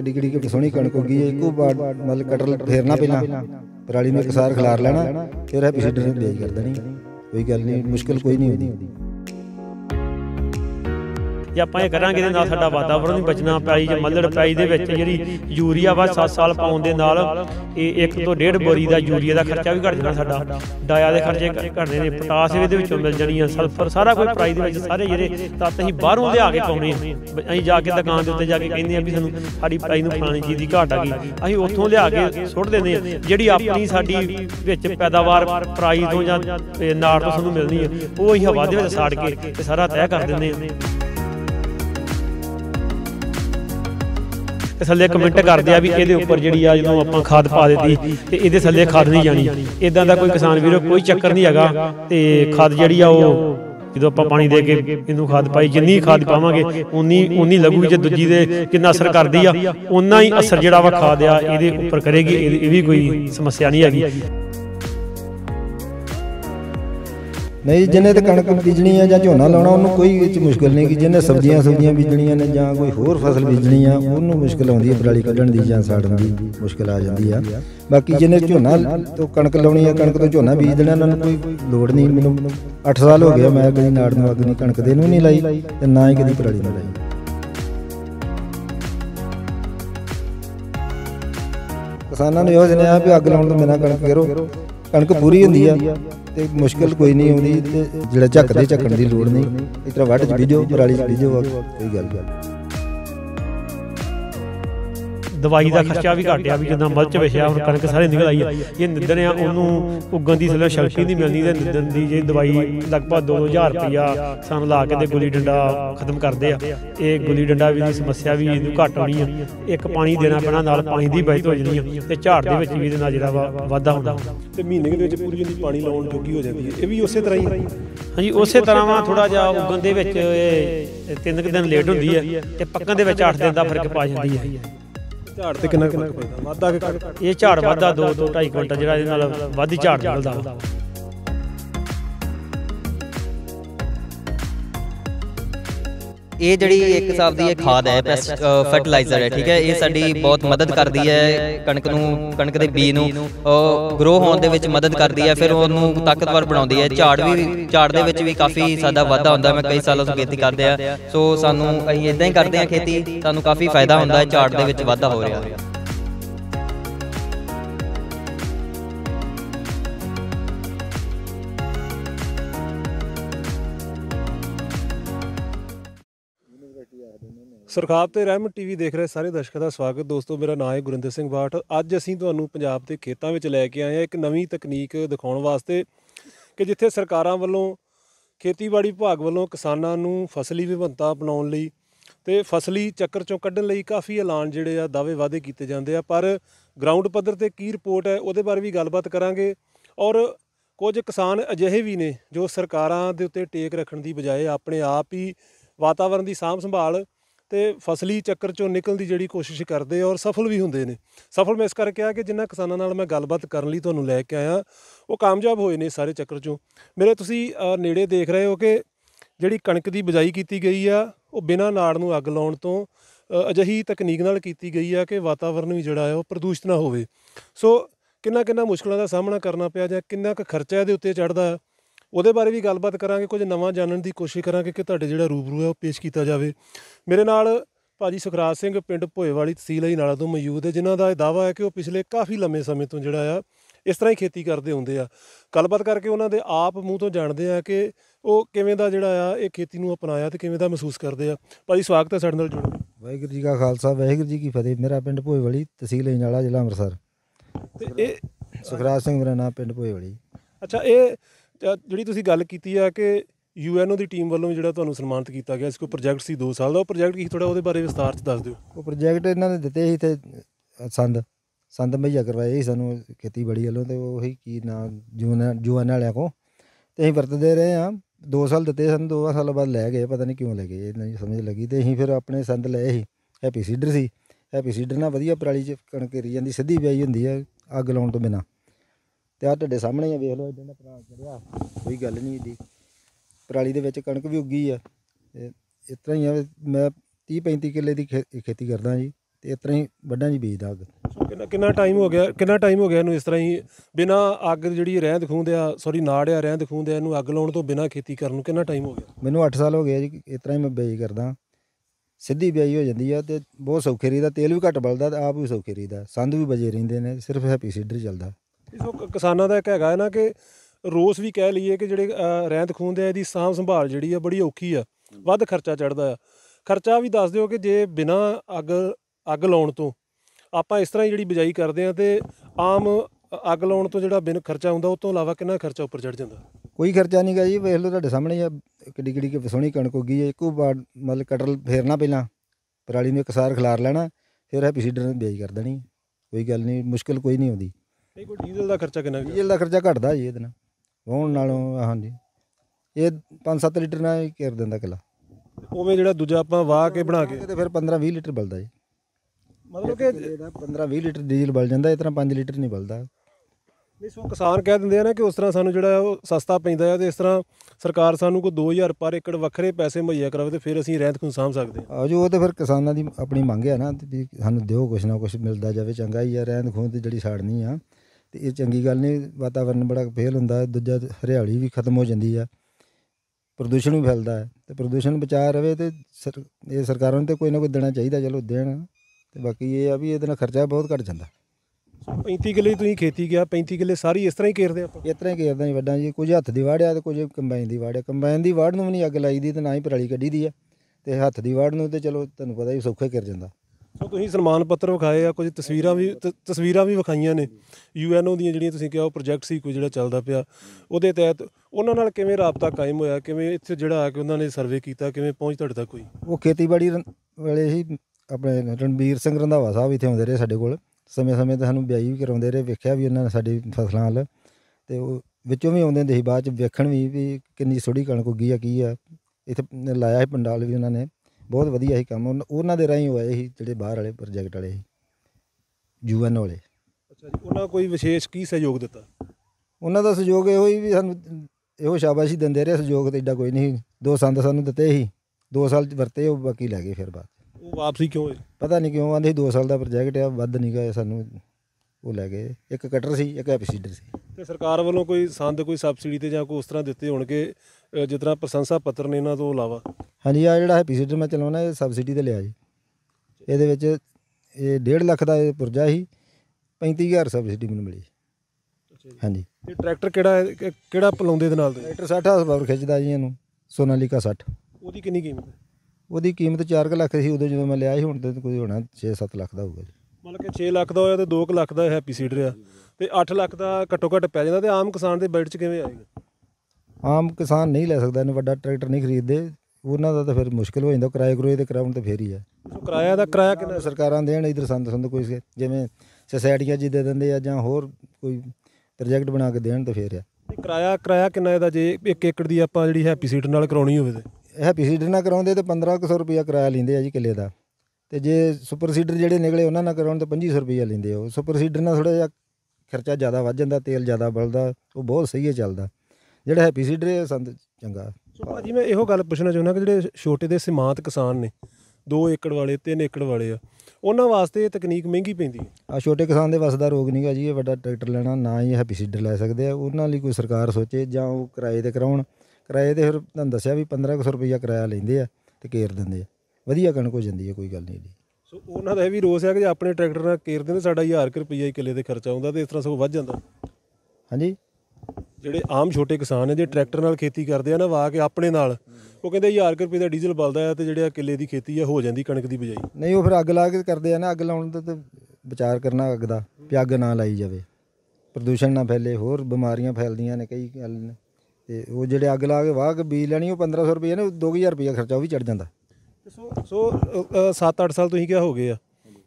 ਕਿੱਡੀ ਕਿੱਡੀ ਕਿ ਸੋਹਣੀ ਕਣਕ ਹੋ ਗਈ ਇੱਕੋ ਵਾਰ ਮਤਲਬ ਕਟਰ ਫੇਰਨਾ ਪਹਿਲਾਂ ਪਰਾਲੀ ਨੂੰ ਇੱਕ ਸਾਰ ਖਿਲਾਰ ਲੈਣਾ ਫਿਰ ਇਹ ਪਿਛੇ ਡਰ ਬੇਜ ਕਰ ਦੇਣੀ ਕੋਈ ਗੱਲ ਨਹੀਂ ਮੁਸ਼ਕਲ ਕੋਈ ਨਹੀਂ ਹੁੰਦੀ ਜੇ ਆਪਾਂ ਇਹ ਕਰਾਂਗੇ ਇਹਦੇ ਨਾਲ ਸਾਡਾ ਵਾਤਾਵਰਣ ਵੀ ਬਚਣਾ ਪਾਈ ਜੇ ਮੱਲੜ ਪਾਈ ਦੇ ਵਿੱਚ ਜਿਹੜੀ ਯੂਰੀਆ ਵਾ 7 ਸਾਲ ਪਾਉਣ ਦੇ ਨਾਲ ਇਹ 1 ਤੋਂ 1.5 ਬੋਰੀ ਦਾ ਯੂਰੀਆ ਦਾ ਖਰਚਾ ਵੀ ਘਟ ਜਾਣਾ ਸਾਡਾ ਡਾਇਆ ਦੇ ਖਰਚੇ ਘਟਦੇ ਨੇ ਪੋਟਾਸ ਇਹਦੇ ਵਿੱਚੋਂ ਮਿਲ ਜਾਣੀ ਆ ਸਲਫਰ ਸਾਰਾ ਕੋਈ ਪ੍ਰਾਈਸ ਦੇ ਵਿੱਚ ਸਾਰੇ ਜਿਹੜੇ ਤੱਤ ਅਸੀਂ ਬਾਹਰੋਂ ਲਿਆ ਕੇ ਪਾਉਣੇ ਅਸੀਂ ਜਾ ਕੇ ਦੁਕਾਨ ਦੇ ਉੱਤੇ ਜਾ ਕੇ ਕਹਿੰਦੇ ਆ ਵੀ ਸਾਨੂੰ ਸਾਡੀ ਪ੍ਰਾਈਸ ਨੂੰ ਫਲਾਣੀ ਚੀਜ਼ ਦੀ ਘਾਟ ਆ ਗਈ ਅਸੀਂ ਉੱਥੋਂ ਲਿਆ ਕੇ ਸੁੱਟ ਦਿੰਦੇ ਆ ਜਿਹੜੀ ਆਪਣੀ ਸਾਡੀ ਵਿੱਚ ਪੈਦਾਵਾਰ ਪ੍ਰਾਈਸ ਤੋਂ ਜਾਂ ਨਾੜ ਤੋਂ ਸਾਨੂੰ ਮਿਲਣੀ ਆ ਉਹ ਹੀ ਹਵਾ ਦੇ ਵਿੱਚ ਸਾੜ ਕੇ ਤੇ ਸਾਰਾ ਤੈਅ ਕਰ ਦਿੰਦੇ ਆ ਤੇ ਥੱਲੇ ਕਮੈਂਟ ਕਰਦੇ ਆ ਵੀ ਇਹਦੇ ਉੱਪਰ ਜਿਹੜੀ ਆ ਜਦੋਂ ਆਪਾਂ ਖਾਦ ਪਾ ਦਿੱਤੀ ਤੇ ਇਹਦੇ ਥੱਲੇ ਖਾਦ ਨਹੀਂ ਜਾਣੀ ਇਦਾਂ ਦਾ ਕੋਈ ਕਿਸਾਨ ਵੀਰੋ ਕੋਈ ਚੱਕਰ ਨਹੀਂ ਹੈਗਾ ਤੇ ਖਾਦ ਜਿਹੜੀ ਆ ਉਹ ਜਦੋਂ ਆਪਾਂ ਪਾਣੀ ਦੇ ਕੇ ਇਹਨੂੰ ਖਾਦ ਪਾਈ ਜਿੰਨੀ ਖਾਦ ਪਾਵਾਂਗੇ ਉਨੀ ਉਨੀ ਲੱਗੂ ਜੇ ਦੂਜੀ ਦੇ ਕਿੰਨਾ ਅਸਰ ਕਰਦੀ ਆ ਉਨਾ ਹੀ ਅਸਰ ਜਿਹੜਾ ਵਾ ਖਾਦ ਆ ਇਹਦੇ ਉੱਪਰ ਕਰੇਗੀ ਇਹ ਵੀ ਕੋਈ ਸਮੱਸਿਆ ਨਹੀਂ ਹੈਗੀ ਨਹੀਂ ਜਿਹਨੇ ਤੇ ਕਣਕ ਬੀਜਣੀ ਆ ਜਾਂ ਝੋਨਾ ਲਾਉਣਾ ਉਹਨੂੰ ਕੋਈ ਵਿੱਚ ਮੁਸ਼ਕਲ ਨਹੀਂ ਕਿ ਜਿਹਨੇ ਸਬਜ਼ੀਆਂ ਸਬਜ਼ੀਆਂ ਬੀਜਣੀਆਂ ਨੇ ਜਾਂ ਕੋਈ ਹੋਰ ਫਸਲ ਬੀਜਣੀ ਆ ਉਹਨੂੰ ਮੁਸ਼ਕਲ ਆਉਂਦੀ ਹੈ ਪਰਾਲੀ ਕੱਢਣ ਦੀ ਜਾਂ ਸਾੜਨ ਦੀ ਮੁਸ਼ਕਲ ਆ ਜਾਂਦੀ ਆ ਬਾਕੀ ਜਿਹਨੇ ਝੋਨਾ ਤੋਂ ਕਣਕ ਲਾਉਣੀ ਆ ਕਣਕ ਤੋਂ ਝੋਨਾ ਬੀਜ ਦੇਣਾ ਉਹਨਾਂ ਨੂੰ ਕੋਈ ਲੋੜ ਨਹੀਂ ਮੈਨੂੰ 8 ਸਾਲ ਹੋ ਗਿਆ ਮੈਂ ਕਦੀ ਨਾੜ ਨੂੰ ਅੱਗ ਨਹੀਂ ਕਣਕ ਦੇ ਨੂੰ ਨਹੀਂ ਲਾਈ ਤੇ ਨਾ ਹੀ ਕਦੀ ਪਰਾਲੀ ਨੂੰ ਲਾਈ ਕਿਸਾਨਾਂ ਨੂੰ ਯੋਜਨਾ ਆ ਵੀ ਅੱਗ ਲਾਉਣ ਤੋਂ ਬਿਨਾਂ ਕਣਕ ਕਰੋ ਕਣਕ ਪੂਰੀ ਹੁੰਦੀ ਆ ਤੇ ਮੁਸ਼ਕਲ ਕੋਈ ਨਹੀਂ ਆਉਂਦੀ ਤੇ ਜਿਹੜਾ ਝੱਕਦੇ ਝੱਕਣ ਦੀ ਲੋੜ ਨਹੀਂ ਇਸ ਤਰ੍ਹਾਂ ਵੱਢ ਚ ਬੀਜੋ ਪਰਾਲੀ ਚ ਬੀਜੋ ਕੋਈ ਗੱਲ ਨਹੀਂ ਦਵਾਈ ਦਾ ਖਰਚਾ ਵੀ ਘਟਿਆ ਵੀ ਜਦੋਂ ਮੱਝ ਵਿਛਿਆ ਹੁਣ ਕਣਕ ਸਾਰੇ ਨਿਕਲ ਆਈ ਹੈ ਇਹ ਨਿੱਦਣ ਆ ਉਹਨੂੰ ਉਗਣ ਦੀ ਸਿਲਾ ਸ਼ਕਤੀ ਨਹੀਂ ਮਿਲਦੀ ਤੇ ਨਿੱਦਣ ਦੀ ਜੇ ਦਵਾਈ ਲਗਭਗ 2000 ਰੁਪਇਆ ਸਾਨੂੰ ਲਾ ਕੇ ਤੇ ਗੁਲੀ ਡੰਡਾ ਖਤਮ ਕਰਦੇ ਆ ਇਹ ਗੁਲੀ ਡੰਡਾ ਵੀ ਦੀ ਸਮੱਸਿਆ ਵੀ ਇਹਨੂੰ ਘਟ ਹੋਣੀ ਆ ਇੱਕ ਪਾਣੀ ਦੇਣਾ ਪੈਣਾ ਨਾਲ ਪਾਣੀ ਦੀ ਬਚਤ ਹੋ ਜਾਣੀ ਆ ਤੇ ਝਾੜ ਦੇ ਵਿੱਚ ਵੀ ਦੇ ਨਾਲ ਜਿਹੜਾ ਵਾਧਾ ਹੁੰਦਾ ਤੇ ਮਹੀਨੇ ਦੇ ਵਿੱਚ ਪੂਰੀ ਜਿੰਦੀ ਪਾਣੀ ਲਾਉਣ ਜੋਗੀ ਹੋ ਜਾਂਦੀ ਹੈ ਇਹ ਵੀ ਉਸੇ ਤਰ੍ਹਾਂ ਹੀ ਹਾਂਜੀ ਉਸੇ ਤਰ੍ਹਾਂ ਵਾ ਥੋੜਾ ਜਿਹਾ ਉਗਣ ਦੇ ਵਿੱਚ ਇਹ ਤਿੰਨ ਕੁ ਦਿਨ ਲੇਟ ਹੁੰਦੀ ਹੈ ਤੇ ਪੱਕਣ ਦੇ ਵਿੱਚ 8 ਦਿਨ ਦਾ ਫਰਕ ਪਾ ਜਾਂਦੀ ਹੈ ਝਾੜ ਤੇ ਕਿੰਨਾ ਕਿੰਨਾ ਵਾਧਾ ਕਿ ਇਹ ਝਾੜ ਵਾਧਾ 2 2 2.5 ਕੁਇੰਟਲ ਜਿਹੜਾ ਇਹਦੇ ਨਾਲ ਵਾਧੀ ਝਾੜ ਹੈ ਇਹ ਜਿਹੜੀ ਇੱਕ ਹਿਸਾਬ ਦੀ ਇਹ ਖਾਦ ਹੈ ਫਰਟੀਲਾਈਜ਼ਰ ਹੈ ਠੀਕ ਹੈ ਇਹ ਸਾਡੀ ਬਹੁਤ ਮਦਦ ਕਰਦੀ ਹੈ ਕਣਕ ਨੂੰ ਕਣਕ ਦੇ ਬੀਜ ਨੂੰ ਗਰੋ ਹੋਣ ਦੇ ਵਿੱਚ ਮਦਦ ਕਰਦੀ ਹੈ ਫਿਰ ਉਹਨੂੰ ਤਾਕਤਵਰ ਬਣਾਉਂਦੀ ਹੈ ਝਾੜ ਵੀ ਝਾੜ ਦੇ ਵਿੱਚ ਵੀ ਕਾਫੀ ਸਾਡਾ ਵਾਧਾ ਹੁੰਦਾ ਮੈਂ ਕਈ ਸਾਲਾਂ ਤੋਂ ਖੇਤੀ ਕਰਦੇ ਆ ਸੋ ਸਾਨੂੰ ਅਸੀਂ ਇਦਾਂ ਹੀ ਕਰਦੇ ਆ ਖੇਤੀ ਸਾਨੂੰ ਕਾਫੀ ਫਾਇਦਾ ਹੁੰਦਾ ਹੈ ਝਾੜ ਦੇ ਵਿੱਚ ਵਾਧਾ ਹੋ ਰਿਹਾ ਹੈ ਸਰਖਾਬ ਤੇ ਰਹਿਮ ਟੀਵੀ ਦੇਖ ਰਹੇ ਸਾਰੇ ਦਰਸ਼ਕਾਂ ਦਾ ਸਵਾਗਤ ਦੋਸਤੋ ਮੇਰਾ ਨਾਮ ਹੈ ਗੁਰਿੰਦਰ ਸਿੰਘ ਬਾਠ ਅੱਜ ਅਸੀਂ ਤੁਹਾਨੂੰ ਪੰਜਾਬ ਦੇ ਖੇਤਾਂ ਵਿੱਚ ਲੈ ਕੇ ਆਏ ਹਾਂ ਇੱਕ ਨਵੀਂ ਤਕਨੀਕ ਦਿਖਾਉਣ ਵਾਸਤੇ ਕਿ ਜਿੱਥੇ ਸਰਕਾਰਾਂ ਵੱਲੋਂ ਖੇਤੀਬਾੜੀ ਵਿਭਾਗ ਵੱਲੋਂ ਕਿਸਾਨਾਂ ਨੂੰ ਫਸਲੀ ਵਿਭਿੰਨਤਾ ਅਪਣਾਉਣ ਲਈ ਤੇ ਫਸਲੀ ਚੱਕਰ ਚੋਂ ਕੱਢਣ ਲਈ ਕਾਫੀ ਐਲਾਨ ਜਿਹੜੇ ਆ ਦਾਅਵੇ ਵਾਅਦੇ ਕੀਤੇ ਜਾਂਦੇ ਆ ਪਰ ਗਰਾਊਂਡ ਪੱਧਰ ਤੇ ਕੀ ਰਿਪੋਰਟ ਹੈ ਉਹਦੇ ਬਾਰੇ ਵੀ ਗੱਲਬਾਤ ਕਰਾਂਗੇ ਔਰ ਕੁਝ ਕਿਸਾਨ ਅਜਿਹੇ ਵੀ ਨੇ ਜੋ ਸਰਕਾਰਾਂ ਦੇ ਉੱਤੇ ਟੇਕ ਰੱਖਣ ਦੀ ਬਜਾਏ ਆਪਣੇ ਆਪ ਹੀ ਵਾਤਾਵਰਣ ਦੀ ਸਾਂਭ ਸੰਭਾਲ ਤੇ ਫਸਲੀ ਚੱਕਰ ਚੋਂ ਨਿਕਲਣ ਦੀ ਜਿਹੜੀ ਕੋਸ਼ਿਸ਼ ਕਰਦੇ ਔਰ ਸਫਲ ਵੀ ਹੁੰਦੇ ਨੇ ਸਫਲ ਮੈਂ ਇਸ ਕਰਕੇ ਆ ਕਿ ਜਿੰਨਾ ਕਿਸਾਨਾਂ ਨਾਲ ਮੈਂ ਗੱਲਬਾਤ ਕਰਨ ਲਈ ਤੁਹਾਨੂੰ ਲੈ ਕੇ ਆਇਆ ਉਹ ਕਾਮਯਾਬ ਹੋਏ ਨੇ ਸਾਰੇ ਚੱਕਰ ਚੋਂ ਮੇਰੇ ਤੁਸੀਂ ਨੇੜੇ ਦੇਖ ਰਹੇ ਹੋ ਕਿ ਜਿਹੜੀ ਕਣਕ ਦੀ ਬਜਾਈ ਕੀਤੀ ਗਈ ਆ ਉਹ ਬਿਨਾਂ ਨਾੜ ਨੂੰ ਅੱਗ ਲਾਉਣ ਤੋਂ ਅਜਹੀ ਤਕਨੀਕ ਨਾਲ ਕੀਤੀ ਗਈ ਆ ਕਿ ਵਾਤਾਵਰਣ ਵੀ ਜਿਹੜਾ ਹੈ ਉਹ ਪ੍ਰਦੂਸ਼ਿਤ ਨਾ ਹੋਵੇ ਸੋ ਕਿੰਨਾ ਕਿੰਨਾ ਮੁਸ਼ਕਲਾਂ ਦਾ ਸਾਹਮਣਾ ਕਰਨਾ ਪਿਆ ਜਾਂ ਕਿੰਨਾ ਕੁ ਖਰਚਾ ਇਹਦੇ ਉੱਤੇ ਚੜਦਾ ਉਹਦੇ ਬਾਰੇ ਵੀ ਗੱਲਬਾਤ ਕਰਾਂਗੇ ਕੁਝ ਨਵਾਂ ਜਾਣਨ ਦੀ ਕੋਸ਼ਿਸ਼ ਕਰਾਂਗੇ ਕਿ ਤੁਹਾਡੇ ਜਿਹੜਾ ਰੂਬਰੂ ਹੈ ਉਹ ਪੇਸ਼ ਕੀਤਾ ਜਾਵੇ ਮੇਰੇ ਨਾਲ ਭਾਜੀ ਸੁਖਰਾਜ ਸਿੰਘ ਪਿੰਡ ਭੋਏਵਾਲੀ ਤਹਿਸੀਲ ਹੈ ਨਾਲਾ ਤੋਂ ਮੌਜੂਦ ਹੈ ਜਿਨ੍ਹਾਂ ਦਾ ਇਹ ਦਾਵਾ ਹੈ ਕਿ ਉਹ ਪਿਛਲੇ ਕਾਫੀ ਲੰਮੇ ਸਮੇਂ ਤੋਂ ਜਿਹੜਾ ਆ ਇਸ ਤਰ੍ਹਾਂ ਹੀ ਖੇਤੀ ਕਰਦੇ ਹੁੰਦੇ ਆ ਗੱਲਬਾਤ ਕਰਕੇ ਉਹਨਾਂ ਦੇ ਆਪ ਮੂੰਹ ਤੋਂ ਜਾਣਦੇ ਆ ਕਿ ਉਹ ਕਿਵੇਂ ਦਾ ਜਿਹੜਾ ਆ ਇਹ ਖੇਤੀ ਨੂੰ ਅਪਣਾਇਆ ਤੇ ਕਿਵੇਂ ਦਾ ਮਹਿਸੂਸ ਕਰਦੇ ਆ ਭਾਜੀ ਸਵਾਗਤ ਹੈ ਸਾਡੇ ਨਾਲ ਜੁੜੋ ਵਾਹਿਗੁਰੂ ਜੀ ਕਾ ਖਾਲਸਾ ਵਾਹਿਗੁਰੂ ਜੀ ਕੀ ਫਤਿਹ ਮੇਰਾ ਪਿੰਡ ਭੋਏਵਾਲੀ ਤਹਿਸੀਲ ਨਾਲਾ ਜ਼ਿਲ੍ਹਾ ਅੰਮ੍ਰਿਤਸਰ ਤੇ ਇਹ ਸੁਖਰਾਜ ਸਿੰਘ ਮੇਰਾ ਨਾਮ ਪਿੰਡ ਭੋਏਵਾਲੀ ਅੱਛਾ ਇਹ ਜਿਹੜੀ ਤੁਸੀਂ ਗੱਲ ਕੀਤੀ ਆ ਕਿ ਯੂਐਨਓ ਦੀ ਟੀਮ ਵੱਲੋਂ ਜਿਹੜਾ ਤੁਹਾਨੂੰ ਸਨਮਾਨਿਤ ਕੀਤਾ ਗਿਆ ਇਸ ਕੋ ਪ੍ਰੋਜੈਕਟ ਸੀ 2 ਸਾਲ ਦਾ ਉਹ ਪ੍ਰੋਜੈਕਟ ਕੀ ਥੋੜਾ ਉਹਦੇ ਬਾਰੇ ਵਿਸਤਾਰ ਚ ਦੱਸ ਦਿਓ ਉਹ ਪ੍ਰੋਜੈਕਟ ਇਹਨਾਂ ਨੇ ਦਿੱਤੇ ਸੀ ਤੇ ਸੰਦ ਸੰਦ ਮਈਆ ਕਰਵਾਏ ਸੀ ਸਾਨੂੰ ਖੇਤੀਬਾੜੀ ਵੱਲੋਂ ਤੇ ਉਹੀ ਕੀ ਨਾ ਜੂਨ ਜੂਨ ਵਾਲਿਆਂ ਕੋ ਤੇ ਅਸੀਂ ਵਰਤਦੇ ਰਹੇ ਆ 2 ਸਾਲ ਦਿੱਤੇ ਸਨ 2 ਸਾਲ ਬਾਅਦ ਲੈ ਗਏ ਪਤਾ ਨਹੀਂ ਕਿਉਂ ਲੈ ਗਏ ਇਹਨਾਂ ਦੀ ਸਮਝ ਲੱਗੀ ਤੇ ਅਸੀਂ ਫਿਰ ਆਪਣੇ ਸੰਦ ਲਏ ਸੀ ਹੈਪੀ ਸੀਡਰ ਸੀ ਹੈਪੀ ਸੀਡਰ ਨਾਲ ਵਧੀਆ ਪਰਾਲੀ ਚ ਕਣਕ ਰੀ ਜਾਂਦੀ ਸਿੱਧੀ ਵਿਆਈ ਹੁੰਦੀ ਆ ਅੱਗ ਲਾਉਣ ਤੋਂ ਬਿਨਾ ਤੇ ਆ ਤੁਹਾਡੇ ਸਾਹਮਣੇ ਆ ਵੇਖ ਲਓ ਇਦਾਂ ਦਾ ਪਰਾਲ ਚੜਿਆ ਕੋਈ ਗੱਲ ਨਹੀਂ ਇਹਦੀ ਪਰਾਲੀ ਦੇ ਵਿੱਚ ਕਣਕ ਵੀ ਉੱਗੀ ਆ ਇਸ ਤਰ੍ਹਾਂ ਹੀ ਆ ਮੈਂ 30 35 ਕਿੱਲੇ ਦੀ ਖੇਤੀ ਕਰਦਾ ਜੀ ਤੇ ਇਸ ਤਰ੍ਹਾਂ ਹੀ ਵੱਡਾਂ ਜੀ ਬੀਜਦਾ ਅੱਗ ਕਿੰਨਾ ਕਿੰਨਾ ਟਾਈਮ ਹੋ ਗਿਆ ਕਿੰਨਾ ਟਾਈਮ ਹੋ ਗਿਆ ਇਹਨੂੰ ਇਸ ਤਰ੍ਹਾਂ ਹੀ ਬਿਨਾ ਅੱਗ ਜਿਹੜੀ ਰਹਿੰਦ ਖੂੰਦੇ ਆ ਸੌਰੀ ਨਾੜ ਆ ਰਹਿੰਦ ਖੂੰਦੇ ਇਹਨੂੰ ਅੱਗ ਲਾਉਣ ਤੋਂ ਬਿਨਾ ਖੇਤੀ ਕਰਨ ਨੂੰ ਕਿੰਨਾ ਟਾਈਮ ਹੋ ਗਿਆ ਮੈਨੂੰ 8 ਸਾਲ ਹੋ ਗਏ ਜੀ ਇਸ ਤਰ੍ਹਾਂ ਹੀ ਮੈਂ ਬੀਜ ਕਰਦਾ ਸਿੱਧੀ ਬਿਆਈ ਹੋ ਜਾਂਦੀ ਆ ਤੇ ਬਹੁਤ ਸੌਖੇ ਰਹੀਦਾ ਤੇਲ ਵੀ ਘੱਟ ਬਲਦਾ ਤੇ ਆਪ ਵੀ ਸੌਖੇ ਰਹੀਦਾ ਸੰਦ ਵੀ ਬਜੇ ਰਹਿੰਦੇ ਨੇ ਸਿਰਫ ਹੈਪੀ ਸੀਡਰ ਚੱਲਦਾ ਸੋ ਕਿਸਾਨਾਂ ਦਾ ਇੱਕ ਹੈਗਾ ਨਾ ਕਿ ਰੋਸ ਵੀ ਕਹਿ ਲਈਏ ਕਿ ਜਿਹੜੇ ਰਹਿੰਦ ਖੂੰਦ ਹੈ ਇਹਦੀ ਸਾਂਭ ਸੰਭਾਲ ਜਿਹੜੀ ਆ ਬੜੀ ਔਖੀ ਆ ਵੱਧ ਖਰਚਾ ਚੜਦਾ ਆ ਖਰਚਾ ਵੀ ਦੱਸ ਦਿਓ ਕਿ ਜੇ ਬਿਨਾ ਅੱਗ ਅੱਗ ਲਾਉਣ ਤੋਂ ਆਪਾਂ ਇਸ ਤਰ੍ਹਾਂ ਜਿਹੜੀ ਬਜਾਈ ਕਰਦੇ ਆ ਤੇ ਆਮ ਅੱਗ ਲਾਉਣ ਤੋਂ ਜਿਹੜਾ ਬਿਨ ਖਰਚਾ ਹੁੰਦਾ ਉਹ ਤੋਂ ਇਲਾਵਾ ਕਿੰਨਾ ਖਰਚਾ ਉੱਪਰ ਚੜ ਜਾਂਦਾ ਕੋਈ ਖਰਚਾ ਨਹੀਂਗਾ ਜੀ ਵੇਖ ਲਓ ਤੁਹਾਡੇ ਸਾਹਮਣੇ ਆ ਕਿੱਡੀ ਕਿੱਡੀ ਕਿ ਸੋਹਣੀ ਕਣਕ ਉੱਗੀ ਹੈ ਇੱਕੋ ਵਾਰ ਮਤਲਬ ਕਟਰਲ ਫੇਰਨਾ ਪਹਿਲਾਂ ਪਰਾਲੀ ਨੂੰ ਇੱਕ ਸਾਰ ਖਿਲਾਰ ਲੈਣਾ ਫਿਰ ਹੈ ਪੀਸੀਡਰ ਨੂੰ ਬਿਜਾਈ ਕਰ ਦੇਣੀ ਕੋਈ ਗੱਲ ਨਹੀਂ ਮੁਸ਼ਕਲ ਕੋਈ ਨਹੀਂ ਆਉਂਦੀ ਇਹ ਕੋਈ ਡੀਜ਼ਲ ਦਾ ਖਰਚਾ ਕਿੰਨਾ ਡੀਜ਼ਲ ਦਾ ਖਰਚਾ ਘਟਦਾ ਜੀ ਇਹਦੇ ਨਾਲ ਹੋਣ ਨਾਲੋਂ ਹਾਂਜੀ ਇਹ 5-7 ਲੀਟਰ ਨਾਲ ਹੀ ਘੇਰ ਦਿੰਦਾ ਕਿਲਾ ਉਵੇਂ ਜਿਹੜਾ ਦੂਜਾ ਆਪਾਂ ਵਾਹ ਕੇ ਬਣਾ ਕੇ ਤੇ ਫਿਰ 15-20 ਲੀਟਰ ਬਲਦਾ ਜੀ ਮਤਲਬ ਕਿ ਇਹਦਾ 15-20 ਲੀਟਰ ਡੀਜ਼ਲ ਬਲ ਜਾਂਦਾ ਇਸ ਤਰ੍ਹਾਂ 5 ਲੀਟਰ ਨਹੀਂ ਬਲਦਾ ਨਹੀਂ ਸੋ ਕਿਸਾਨ ਕਹਿ ਦਿੰਦੇ ਆ ਨਾ ਕਿ ਉਸ ਤਰ੍ਹਾਂ ਸਾਨੂੰ ਜਿਹੜਾ ਉਹ ਸਸਤਾ ਪੈਂਦਾ ਆ ਤੇ ਇਸ ਤਰ੍ਹਾਂ ਸਰਕਾਰ ਸਾਨੂੰ ਕੋ 2000 ਪਰ ਏਕੜ ਵੱਖਰੇ ਪੈਸੇ ਮੁਹੱਈਆ ਕਰਾਵੇ ਤੇ ਫਿਰ ਅਸੀਂ ਰਹਿਤ ਨੂੰ ਸਾਂਭ ਸਕਦੇ ਆ ਜੋ ਉਹ ਤੇ ਫਿਰ ਕਿਸਾਨਾਂ ਦੀ ਆਪਣੀ ਮੰਗ ਹੈ ਨਾ ਵੀ ਸਾਨੂੰ ਦਿਓ ਕੁਛ ਨਾ ਕੁਛ ਮਿਲਦਾ ਜਾਵੇ ਚੰਗਾ ਹੀ ਆ ਰਹਿਤ ਖੂਨ ਦੀ ਜਿਹੜੀ ਸਾੜਨੀ ਆ ਤੇ ਇਹ ਚੰਗੀ ਗੱਲ ਨਹੀਂ ਵਾਤਾਵਰਨ ਬੜਾ ਫੇਲ ਹੁੰਦਾ ਦੂਜਾ ਹਰਿਆਲੀ ਵੀ ਖਤਮ ਹੋ ਜਾਂਦੀ ਆ ਪ੍ਰਦੂਸ਼ਣ ਵੀ ਫੈਲਦਾ ਹੈ ਤੇ ਪ੍ਰਦੂਸ਼ਣ ਬਚਾ ਰਵੇ ਤੇ ਸਰ ਇਹ ਸਰਕਾਰਾਂ ਨੂੰ ਤੇ ਕੋਈ ਨਾ ਕੋਈ ਦੇਣਾ ਚਾਹੀਦਾ ਚਲੋ ਦੇਣ ਤੇ ਬਾਕੀ ਇਹ ਆ ਵੀ ਇਹਦੇ ਨਾਲ ਖਰਚਾ ਬਹੁਤ ਘਟ ਜਾਂਦਾ 35 ਕਿੱਲੇ ਤੁਸੀਂ ਖੇਤੀ ਗਿਆ 35 ਕਿੱਲੇ ਸਾਰੀ ਇਸ ਤਰ੍ਹਾਂ ਹੀ ਘੇਰਦੇ ਆਪਾਂ ਇਸ ਤਰ੍ਹਾਂ ਹੀ ਘੇਰਦੇ ਜੀ ਵੱਡਾ ਜੀ ਕੁਝ ਹੱਥ ਦੀ ਵਾੜਿਆ ਤੇ ਕੁਝ ਕੰਬਾਈਨ ਦੀ ਵਾੜਿਆ ਕੰਬਾਈਨ ਦੀ ਵਾੜ ਨੂੰ ਵੀ ਨਹੀਂ ਅੱਗ ਲਾਈਦੀ ਤੇ ਨਾ ਹੀ ਪਰਾਲੀ ਕੱਢੀਦੀ ਆ ਤੇ ਹੱਥ ਦੀ ਵਾੜ ਨੂੰ ਤੇ ਚਲੋ ਤੁਹਾਨੂੰ ਪਤਾ ਹੀ ਸੌਖਾ ਘੇਰ ਜਾਂਦਾ ਸੋ ਤੁਸੀਂ ਸਨਮਾਨ ਪੱਤਰ ਵਿਖਾਏ ਆ ਕੁਝ ਤਸਵੀਰਾਂ ਵੀ ਤਸਵੀਰਾਂ ਵੀ ਵਿਖਾਈਆਂ ਨੇ ਯੂਐਨਓ ਦੀਆਂ ਜਿਹੜੀਆਂ ਤੁਸੀਂ ਕਿਹਾ ਉਹ ਪ੍ਰੋਜੈਕਟ ਸੀ ਕੋਈ ਜਿਹੜਾ ਚੱਲਦਾ ਪਿਆ ਉਹਦੇ ਤਹਿਤ ਉਹਨਾਂ ਨਾਲ ਕਿਵੇਂ ਰਾਬਤਾ ਕਾਇਮ ਹੋਇਆ ਕਿਵੇਂ ਇੱਥੇ ਜਿਹੜਾ ਆ ਕੇ ਉਹਨਾਂ ਨੇ ਸਰਵੇ ਕੀਤਾ ਕਿਵੇਂ ਪਹੁੰਚ ਤੁਹਾਡੇ ਤੱਕ ਹੋਈ ਉਹ ਖੇਤੀਬਾੜੀ ਵਾਲੇ ਹੀ ਆਪਣੇ ਰਣਬੀਰ ਸਿੰਘ ਰੰਧਾਵਾ ਸਾਹਿਬ ਇੱਥੇ ਆਉਂਦੇ ਰਹੇ ਸਾਡੇ ਕੋਲ ਸਮੇਂ-ਸਮੇਂ ਤੇ ਸਾਨੂੰ ਵਿਆਹੀ ਵੀ ਕਰਾਉਂਦੇ ਰਹੇ ਵੇਖਿਆ ਵੀ ਉਹਨਾਂ ਨੇ ਸਾਡੀ ਫਸਲਾਂ ਵੱਲ ਤੇ ਉਹ ਵਿੱਚੋਂ ਵੀ ਆਉਂਦੇ ਹੁੰਦੇ ਸੀ ਬਾਅਦ ਚ ਵੇਖਣ ਵੀ ਵੀ ਕਿੰਨੀ ਸੋੜੀ ਕਣਕ ਉੱਗੀ ਆ ਕੀ ਆ ਇੱਥੇ ਲਾਇਆ ਹੈ ਪੰਡਾਲ ਵੀ ਉਹਨਾਂ ਨੇ ਬਹੁਤ ਵਧੀਆ ਸੀ ਕੰਮ ਉਹਨਾਂ ਦੇ ਰਾਹੀਂ ਹੋਇਆ ਸੀ ਜਿਹੜੇ ਬਾਹਰ ਵਾਲੇ ਪ੍ਰੋਜੈਕਟ ਵਾਲੇ ਸੀ ਯੂਐਨ ਵਾਲੇ ਅੱਛਾ ਜੀ ਉਹਨਾਂ ਕੋਈ ਵਿਸ਼ੇਸ਼ ਕੀ ਸਹਿਯੋਗ ਦਿੱਤਾ ਉਹਨਾਂ ਦਾ ਸਹਿਯੋਗ ਇਹੋ ਹੀ ਵੀ ਸਾਨੂੰ ਇਹੋ ਸ਼ਾਬਾਸ਼ੀ ਦਿੰਦੇ ਰਹੇ ਸਹਿਯੋਗ ਤੇ ਏਡਾ ਕੋਈ ਨਹੀਂ ਦੋ ਸੰਦ ਸਾਨੂੰ ਦਿੱਤੇ ਸੀ ਦੋ ਸਾਲ ਚ ਵਰਤੇ ਉਹ ਬਾਕੀ ਲੈ ਗਏ ਫਿਰ ਬਾਅਦ ਉਹ ਵਾਪਸੀ ਕਿਉਂ ਹੋਏ ਪਤਾ ਨਹੀਂ ਕਿਉਂ ਆਂਦੇ ਸੀ 2 ਸਾਲ ਦਾ ਪ੍ਰੋਜੈਕਟ ਆ ਵੱਧ ਨਹੀਂ ਗਿਆ ਸਾਨੂੰ ਉਹ ਲੈ ਗਏ ਇੱਕ ਕਟਰ ਸੀ ਇੱਕ ਐਪਸੀਡਰ ਸੀ ਤੇ ਸਰਕਾਰ ਵੱਲੋਂ ਕੋਈ ਸੰਦ ਕੋਈ ਸਬਸਿਡੀ ਤੇ ਜਾਂ ਕੋਈ ਉਸ ਤਰ੍ਹਾਂ ਦਿੱਤੇ ਹੋਣਗੇ ਤਰ੍ਹਾਂ ਪ੍ਰਸ਼ੰਸਾ ਪੱਤਰ ਨੇ ਇਹਨਾਂ ਤੋਂ ਇਲਾਵਾ ਹਾਂਜੀ ਆ ਜਿਹੜਾ ਹੈਪੀ ਸੀਡਰ ਮੈਂ ਚਲਾਉਣਾ ਇਹ ਸਬਸਿਡੀ ਤੇ ਲਿਆ ਜੀ ਇਹਦੇ ਵਿੱਚ ਇਹ 1.5 ਲੱਖ ਦਾ ਇਹ ਪੁਰਜਾ ਸੀ 35000 ਸਬਸਿਡੀ ਮੈਨੂੰ ਮਿਲੀ ਹਾਂਜੀ ਇਹ ਟਰੈਕਟਰ ਕਿਹੜਾ ਕਿਹੜਾ ਪਲਾਉਂਦੇ ਦੇ ਨਾਲ ਟਰੈਕਟਰ 60 ਹਾਰਸ ਪਾਵਰ ਖਿੱਚਦਾ ਜੀ ਇਹਨੂੰ ਸੋਨਾਲੀਕਾ 60 ਉਹਦੀ ਕਿੰਨੀ ਕੀਮਤ ਹੈ ਉਹਦੀ ਕੀਮਤ 4 ਲੱਖ ਸੀ ਉਦੋਂ ਜਦੋਂ ਮੈਂ ਲਿਆ ਸੀ ਹੁਣ ਤੇ ਕੋਈ ਹੋਣਾ 6-7 ਲੱਖ ਦਾ ਹੋਊਗਾ ਜੀ ਮਤਲਬ ਕਿ 6 ਲੱਖ ਦਾ ਹੋਇਆ ਤੇ 2 ਲੱਖ ਦਾ ਹੈਪੀ ਸੀਡਰ ਆ ਤੇ 8 ਲੱਖ ਦਾ ਘੱਟੋ ਘੱਟ ਪੈ ਜਾਂਦਾ ਤੇ ਆਮ ਕਿਸਾਨ ਦੇ ਬਜਟ 'ਚ ਕਿਵੇਂ ਆਏਗਾ ਆਮ ਕਿਸਾਨ ਨਹੀਂ ਲੈ ਸਕਦਾ ਇਹਨੂੰ ਵੱਡਾ ਟਰੈਕਟਰ ਨਹੀਂ ਖਰੀਦਦੇ ਉਹਨਾਂ ਦਾ ਤਾਂ ਫਿਰ ਮੁਸ਼ਕਲ ਹੋ ਜਾਂਦਾ ਕਿਰਾਏ ਕਰੋਏ ਤੇ ਕਰਾਉਣ ਤੇ ਫੇਰ ਹੀ ਆ ਕਿਰਾਇਆ ਦਾ ਕਿਰਾਇਆ ਕਿੰਨਾ ਸਰਕਾਰਾਂ ਦੇਣ ਇਧਰ ਸੰਦ ਸੰਦ ਕੋਈ ਜਿਵੇਂ ਸੋਸਾਇਟੀਆਂ ਜੀ ਦੇ ਦਿੰਦੇ ਆ ਜਾਂ ਹੋਰ ਕੋਈ ਪ੍ਰੋਜੈਕਟ ਬਣਾ ਕੇ ਦੇਣ ਤੇ ਫੇਰ ਆ ਕਿਰਾਇਆ ਕਿਰਾਇਆ ਕਿੰਨਾ ਇਹਦਾ ਜੇ 1 ਏਕੜ ਦੀ ਆਪਾਂ ਜਿਹੜੀ ਹੈਪੀ ਸੀਡ ਨਾਲ ਕਰਾਉਣੀ ਹੋਵੇ ਤੇ ਹੈਪੀ ਸੀਡਰ ਨਾਲ ਕਰਾਉਂਦੇ ਤੇ 1500 ਰੁਪਿਆ ਕਿਰਾਇਆ ਲੈਂਦੇ ਆ ਜੀ ਕਿੱਲੇ ਦਾ ਤੇ ਜੇ ਸੁਪਰ ਸੀਡਰ ਜਿਹੜੇ ਨਿਕਲੇ ਉਹਨਾਂ ਨਾਲ ਕਰਾਉਣ ਤੇ 2500 ਰੁਪਿਆ ਲੈਂਦੇ ਆ ਉਹ ਸੁਪਰ ਸੀਡਰ ਨਾਲ ਥੋੜਾ ਜਿਹਾ ਖਰਚਾ ਜ਼ਿਆਦਾ ਵੱਧ ਜਾਂਦਾ ਤੇਲ ਜ਼ਿਆਦਾ ਬਲਦਾ ਉਹ ਬਹੁਤ ਸਹੀ ਹੈ ਚੱਲਦਾ ਜਿਹੜਾ ਹੈਪੀ ਸੀਡਰ ਡਰੇ ਸੰਦ ਚੰਗਾ ਸੋ ਭਾਜੀ ਮੈਂ ਇਹੋ ਗੱਲ ਪੁੱਛਣਾ ਚਾਹੁੰਦਾ ਕਿ ਜਿਹੜੇ ਛੋਟੇ ਦੇ ਸੀਮਾਂਤ ਕਿਸਾਨ ਨੇ 2 ਏਕੜ ਵਾਲੇ 3 ਏਕੜ ਵਾਲੇ ਆ ਉਹਨਾਂ ਵਾਸਤੇ ਇਹ ਤਕਨੀਕ ਮਹਿੰਗੀ ਪੈਂਦੀ ਹੈ ਆ ਛੋਟੇ ਕਿਸਾਨ ਦੇ ਵਸ ਦਾ ਰੋਗ ਨਹੀਂਗਾ ਜੀ ਇਹ ਵੱਡਾ ਟਰੈਕਟਰ ਲੈਣਾ ਨਾ ਹੀ ਹੈਪੀ ਸੀਡਰ ਲੈ ਸਕਦੇ ਆ ਉਹਨਾਂ ਲਈ ਕੋਈ ਸਰਕਾਰ ਸੋਚੇ ਜਾਂ ਉਹ ਕਿਰਾਏ ਤੇ ਕਰਾਉਣ ਕਿਰਾਏ ਤੇ ਫਿਰ ਤੁਹਾਨੂੰ ਦੱਸਿਆ ਵੀ 1500 ਰੁਪਇਆ ਕਿਰਾਇਆ ਲੈਂਦੇ ਆ ਤੇ ਕੇਰ ਦਿੰਦੇ ਆ ਵਧੀਆ ਕਣਕ ਹੋ ਜਾਂਦੀ ਹੈ ਕੋਈ ਗੱਲ ਨਹੀਂ ਜੀ ਸੋ ਉਹਨਾਂ ਦਾ ਇਹ ਵੀ ਰੋਸ ਹੈ ਕਿ ਆਪਣੇ ਟਰੈਕਟਰ ਨਾਲ ਕੇਰ ਦਿੰਦੇ ਸਾਡਾ 1000 ਰੁਪਇਆ ਹੀ ਕਿੱਲੇ ਤੇ ਖਰਚਾ ਆਉਂਦਾ ਤੇ ਇਸ ਤਰ੍ਹਾਂ ਸਭ ਵੱਧ ਜਾਂਦਾ ਹਾਂਜੀ ਜਿਹੜੇ ਆਮ ਛੋਟੇ ਕਿਸਾਨ ਨੇ ਜੇ ਟਰੈਕਟਰ ਨਾਲ ਖੇਤੀ ਕਰਦੇ ਆ ਨਾ ਵਾ ਕੇ ਆਪਣੇ ਨਾਲ ਉਹ ਕਹਿੰਦੇ 1000 ਰੁਪਏ ਦਾ ਡੀਜ਼ਲ ਬਲਦਾ ਆ ਤੇ ਜਿਹੜੇ ਆ ਕਿੱਲੇ ਦੀ ਖੇਤੀ ਆ ਹੋ ਜਾਂਦੀ ਕਣਕ ਦੀ ਬਜਾਈ ਨਹੀਂ ਉਹ ਫਿਰ ਅੱਗ ਲਾ ਕੇ ਕਰਦੇ ਆ ਨਾ ਅੱਗ ਲਾਉਣ ਦਾ ਤੇ ਵਿਚਾਰ ਕਰਨਾ ਅੱਗ ਦਾ ਕਿ ਅੱਗ ਨਾ ਲਾਈ ਜਾਵੇ ਪ੍ਰਦੂਸ਼ਣ ਨਾ ਫੈਲੇ ਹੋਰ ਬਿਮਾਰੀਆਂ ਫੈਲਦੀਆਂ ਨੇ ਕਈ ਗੱਲ ਨੇ ਤੇ ਉਹ ਜਿਹੜੇ ਅੱਗ ਲਾ ਕੇ ਵਾਹ ਕੇ ਬੀਜ ਲੈਣੀ ਉਹ 1500 ਰੁਪਏ ਨੇ 2000 ਰੁਪਏ ਖਰਚਾ ਉਹ ਵੀ ਚੜ ਜਾਂਦਾ ਸੋ ਸੋ 7-8 ਸਾਲ ਤੁਸੀਂ ਕਿਹਾ ਹੋ ਗਏ ਆ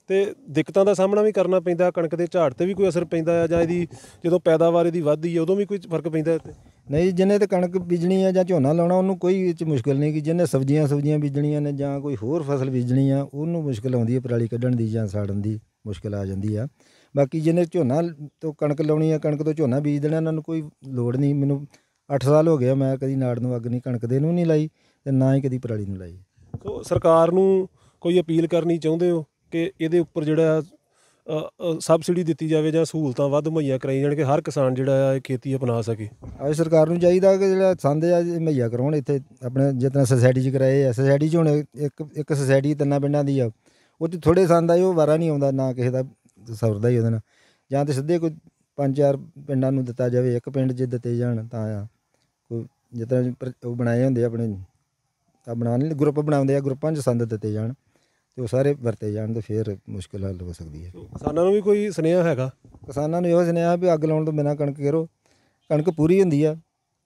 ਤੇ ਦਿੱਕਤਾਂ ਦਾ ਸਾਹਮਣਾ ਵੀ ਕਰਨਾ ਪੈਂਦਾ ਕਣਕ ਦੇ ਝਾੜ ਤੇ ਵੀ ਕੋਈ ਅਸਰ ਪੈਂਦਾ ਹੈ ਜਾਂ ਇਹਦੀ ਜਦੋਂ ਪੈਦਾਵਾਰ ਇਹਦੀ ਵੱਧਦੀ ਹੈ ਉਦੋਂ ਵੀ ਕੋਈ ਫਰਕ ਪੈਂਦਾ ਇੱਥੇ ਨਹੀਂ ਜਿੰਨੇ ਤੇ ਕਣਕ ਬੀਜਣੀ ਹੈ ਜਾਂ ਝੋਨਾ ਲਾਉਣਾ ਉਹਨੂੰ ਕੋਈ ਵਿੱਚ ਮੁਸ਼ਕਲ ਨਹੀਂ ਕਿ ਜਿੰਨੇ ਸਬਜ਼ੀਆਂ ਸਬਜ਼ੀਆਂ ਬੀਜਣੀਆਂ ਨੇ ਜਾਂ ਕੋਈ ਹੋਰ ਫਸਲ ਬੀਜਣੀ ਆ ਉਹਨੂੰ ਮੁਸ਼ਕਲ ਆਉਂਦੀ ਹੈ ਪਰਾਲੀ ਕੱਢਣ ਦੀ ਜਾਂ ਸਾੜਨ ਦੀ ਮੁਸ਼ਕਲ ਆ ਜਾਂਦੀ ਆ ਬਾਕੀ ਜਿੰਨੇ ਝੋਨਾ ਤੋਂ ਕਣਕ ਲਾਉਣੀ ਆ ਕਣਕ ਤੋਂ ਝੋਨਾ ਬੀਜ ਦੇਣਾ ਇਹਨਾਂ ਨੂੰ ਕੋਈ ਲੋੜ ਨਹੀਂ ਮੈਨੂੰ 8 ਸਾਲ ਹੋ ਗਿਆ ਮੈਂ ਕਦੀ ਨਾੜ ਨੂੰ ਅੱਗ ਨਹੀਂ ਕਣਕ ਦੇ ਨੂੰ ਨਹੀਂ ਲਾਈ ਤੇ ਨਾ ਹੀ ਕਦੀ ਪਰਾਲੀ ਨੂੰ ਲਾਈ ਸੋ ਸਰਕਾਰ ਨੂੰ ਕੋਈ ਅਪੀਲ ਕਰਨੀ ਚਾਹੁੰਦੇ ਹੋ ਕਿ ਇਹਦੇ ਉੱਪਰ ਜਿਹੜਾ ਸਬਸਿਡੀ ਦਿੱਤੀ ਜਾਵੇ ਜਾਂ ਸਹੂਲਤਾਂ ਵੱਧ ਮਈਆ ਕਰਾਈ ਜਾਣ ਕਿ ਹਰ ਕਿਸਾਨ ਜਿਹੜਾ ਹੈ ਖੇਤੀ ਅਪਣਾ ਸਕੇ ਅੱਜ ਸਰਕਾਰ ਨੂੰ ਚਾਹੀਦਾ ਕਿ ਜਿਹੜਾ ਸੰਦ ਆ ਮਈਆ ਕਰਾਉਣ ਇੱਥੇ ਆਪਣੇ ਜਿਤਨਾ ਸੋਸਾਇਟੀ 'ਚ ਕਰਾਏ ਐ ਸੋਸਾਇਟੀ 'ਚ ਹੁਣ ਇੱਕ ਇੱਕ ਸੋਸਾਇਟੀ ਤਿੰਨਾਂ ਪਿੰਡਾਂ ਦੀ ਆ ਉਹ ਤੇ ਥੋੜੇ ਸੰਦ ਆ ਉਹ ਵਾਰਾ ਨਹੀਂ ਆਉਂਦਾ ਨਾ ਕਿਸੇ ਦਾ ਸਵਰਦਾ ਹੀ ਉਹਦੇ ਨਾਲ ਜਾਂ ਤੇ ਸਿੱਧੇ ਕੋਈ ਪੰਜ ਚਾਰ ਪਿੰਡਾਂ ਨੂੰ ਦਿੱਤਾ ਜਾਵੇ ਇੱਕ ਪਿੰਡ ਜੇ ਦਿੱਤੇ ਜਾਣ ਤਾਂ ਆ ਕੋਈ ਜਿਤਨਾ ਉਹ ਬਣਾਏ ਹੁੰਦੇ ਆਪਣੇ ਤਾਂ ਬਣਾ ਨਹੀਂ ਗਰੁੱਪ ਬਣਾਉਂਦੇ ਆ ਗਰੁੱਪਾਂ 'ਚ ਸੰਦ ਦਿੱਤੇ ਜਾਣ ਤੇ ਉਹ ਸਾਰੇ ਵਰਤੇ ਜਾਣ ਤੇ ਫਿਰ ਮੁਸ਼ਕਲ ਹੱਲ ਹੋ ਸਕਦੀ ਹੈ ਕਿਸਾਨਾਂ ਨੂੰ ਵੀ ਕੋਈ ਸੁਨੇਹਾ ਹੈਗਾ ਕਿਸਾਨਾਂ ਨੂੰ ਇਹੋ ਸੁਨੇਹਾ ਵੀ ਅੱਗ ਲਾਉਣ ਤੋਂ ਬਿਨਾ ਕਣਕ ਘੇਰੋ ਕਣਕ ਪੂਰੀ ਹੁੰਦੀ ਆ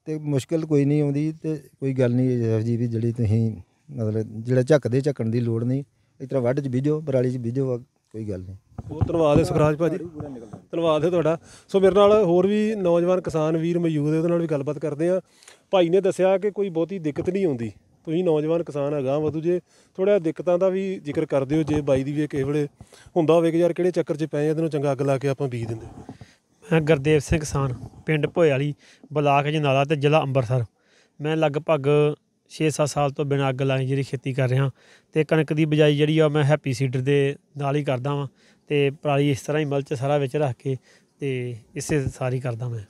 ਤੇ ਮੁਸ਼ਕਲ ਕੋਈ ਨਹੀਂ ਆਉਂਦੀ ਤੇ ਕੋਈ ਗੱਲ ਨਹੀਂ ਜਸਵ ਜੀ ਵੀ ਜਿਹੜੀ ਤੁਸੀਂ ਮਤਲਬ ਜਿਹੜਾ ਝੱਕਦੇ ਝੱਕਣ ਦੀ ਲੋੜ ਨਹੀਂ ਇਤਰਾ ਵੱਡ 'ਚ ਬੀਜੋ ਬਰਾਲੀ 'ਚ ਬੀਜੋ ਕੋਈ ਗੱਲ ਨਹੀਂ ਬਹੁਤ ਧੰਨਵਾਦ ਹੈ ਸੁਖਰਾਜ ਭਾਜੀ ਧੰਨਵਾਦ ਹੈ ਤੁਹਾਡਾ ਸੋ ਮੇਰੇ ਨਾਲ ਹੋਰ ਵੀ ਨੌਜਵਾਨ ਕਿਸਾਨ ਵੀਰ ਮੌਜੂਦ ਹੈ ਉਹਦੇ ਨਾਲ ਵੀ ਗੱਲਬਾਤ ਕਰਦੇ ਆ ਭਾਈ ਨੇ ਦੱਸਿਆ ਕਿ ਕੋਈ ਬਹੁਤੀ ਦਿੱਕਤ ਨਹੀਂ ਆਉਂਦੀ ਤੁਸੀਂ ਨੌਜਵਾਨ ਕਿਸਾਨ ਹੈਗਾ ਵਧੂ ਜੇ ਥੋੜਾ ਦਿੱਕਤਾਂ ਦਾ ਵੀ ਜ਼ਿਕਰ ਕਰਦੇ ਹੋ ਜੇ ਬਾਈ ਦੀ ਵੀ ਕਿਸੇ ਵੇਲੇ ਹੁੰਦਾ ਹੋਵੇ ਕਿ ਯਾਰ ਕਿਹੜੇ ਚੱਕਰ 'ਚ ਪਏ ਜਾਂਦੇ ਨੂੰ ਚੰਗਾ ਅੱਗ ਲਾ ਕੇ ਆਪਾਂ ਬੀਜ ਦਿੰਦੇ ਮੈਂ ਗੁਰਦੇਵ ਸਿੰਘ ਕਿਸਾਨ ਪਿੰਡ ਭੋਏ ਵਾਲੀ ਬਲਾਕ ਜਨਾਲਾ ਤੇ ਜ਼ਿਲ੍ਹਾ ਅੰਮ੍ਰਿਤਸਰ ਮੈਂ ਲਗਭਗ 6-7 ਸਾਲ ਤੋਂ ਬਿਨਾਂ ਅੱਗ ਲਾਏ ਜਿਹੜੀ ਖੇਤੀ ਕਰ ਰਿਹਾ ਤੇ ਕਣਕ ਦੀ ਬਜਾਈ ਜਿਹੜੀ ਆ ਮੈਂ ਹੈਪੀ ਸੀਡਰ ਦੇ ਨਾਲ ਹੀ ਕਰਦਾ ਵਾਂ ਤੇ ਪਰਾਲੀ ਇਸ ਤਰ੍ਹਾਂ ਹੀ ਮਲਚ ਸਾਰਾ ਵਿੱਚ ਰੱਖ ਕੇ ਤੇ ਇਸੇ ਸਾਰੀ ਕਰਦਾ ਮੈਂ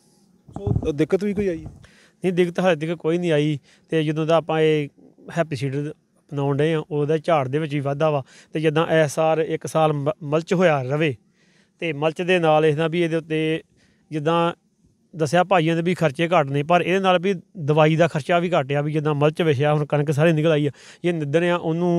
ਸੋ ਦਿੱਕਤ ਵੀ ਕੋਈ ਆਈ ਨਹੀਂ ਦਿੱਕਤ ਹਾਲੇ ਤੱਕ ਕੋਈ ਨਹੀਂ ਆਈ ਤੇ ਜਦੋਂ ਦਾ ਆਪਾਂ ਇਹ ਹੈਪੀ ਸੀਡਰ ਅਪਣਾਉਣ ਦੇ ਆ ਉਹਦਾ ਝਾੜ ਦੇ ਵਿੱਚ ਵੀ ਵਾਧਾ ਵਾ ਤੇ ਜਦਾਂ ਐਸਆਰ ਇੱਕ ਸਾਲ ਮਲਚ ਹੋਇਆ ਰਵੇ ਤੇ ਮਲਚ ਦੇ ਨਾਲ ਇਹਦਾ ਵੀ ਇਹਦੇ ਉੱਤੇ ਜਿੱਦਾਂ ਦੱਸਿਆ ਭਾਈਆਂ ਦੇ ਵੀ ਖਰਚੇ ਘਟਨੇ ਨੇ ਪਰ ਇਹਦੇ ਨਾਲ ਵੀ ਦਵਾਈ ਦਾ ਖਰਚਾ ਵੀ ਘਟਿਆ ਵੀ ਜਿੱਦਾਂ ਮਲਚ ਵਿਛਿਆ ਹੁਣ ਕਣਕ ਸਾਰੇ ਨਿਕਲ ਆਈ ਆ ਇਹ ਨਿੱਦਣ ਆ ਉਹਨੂੰ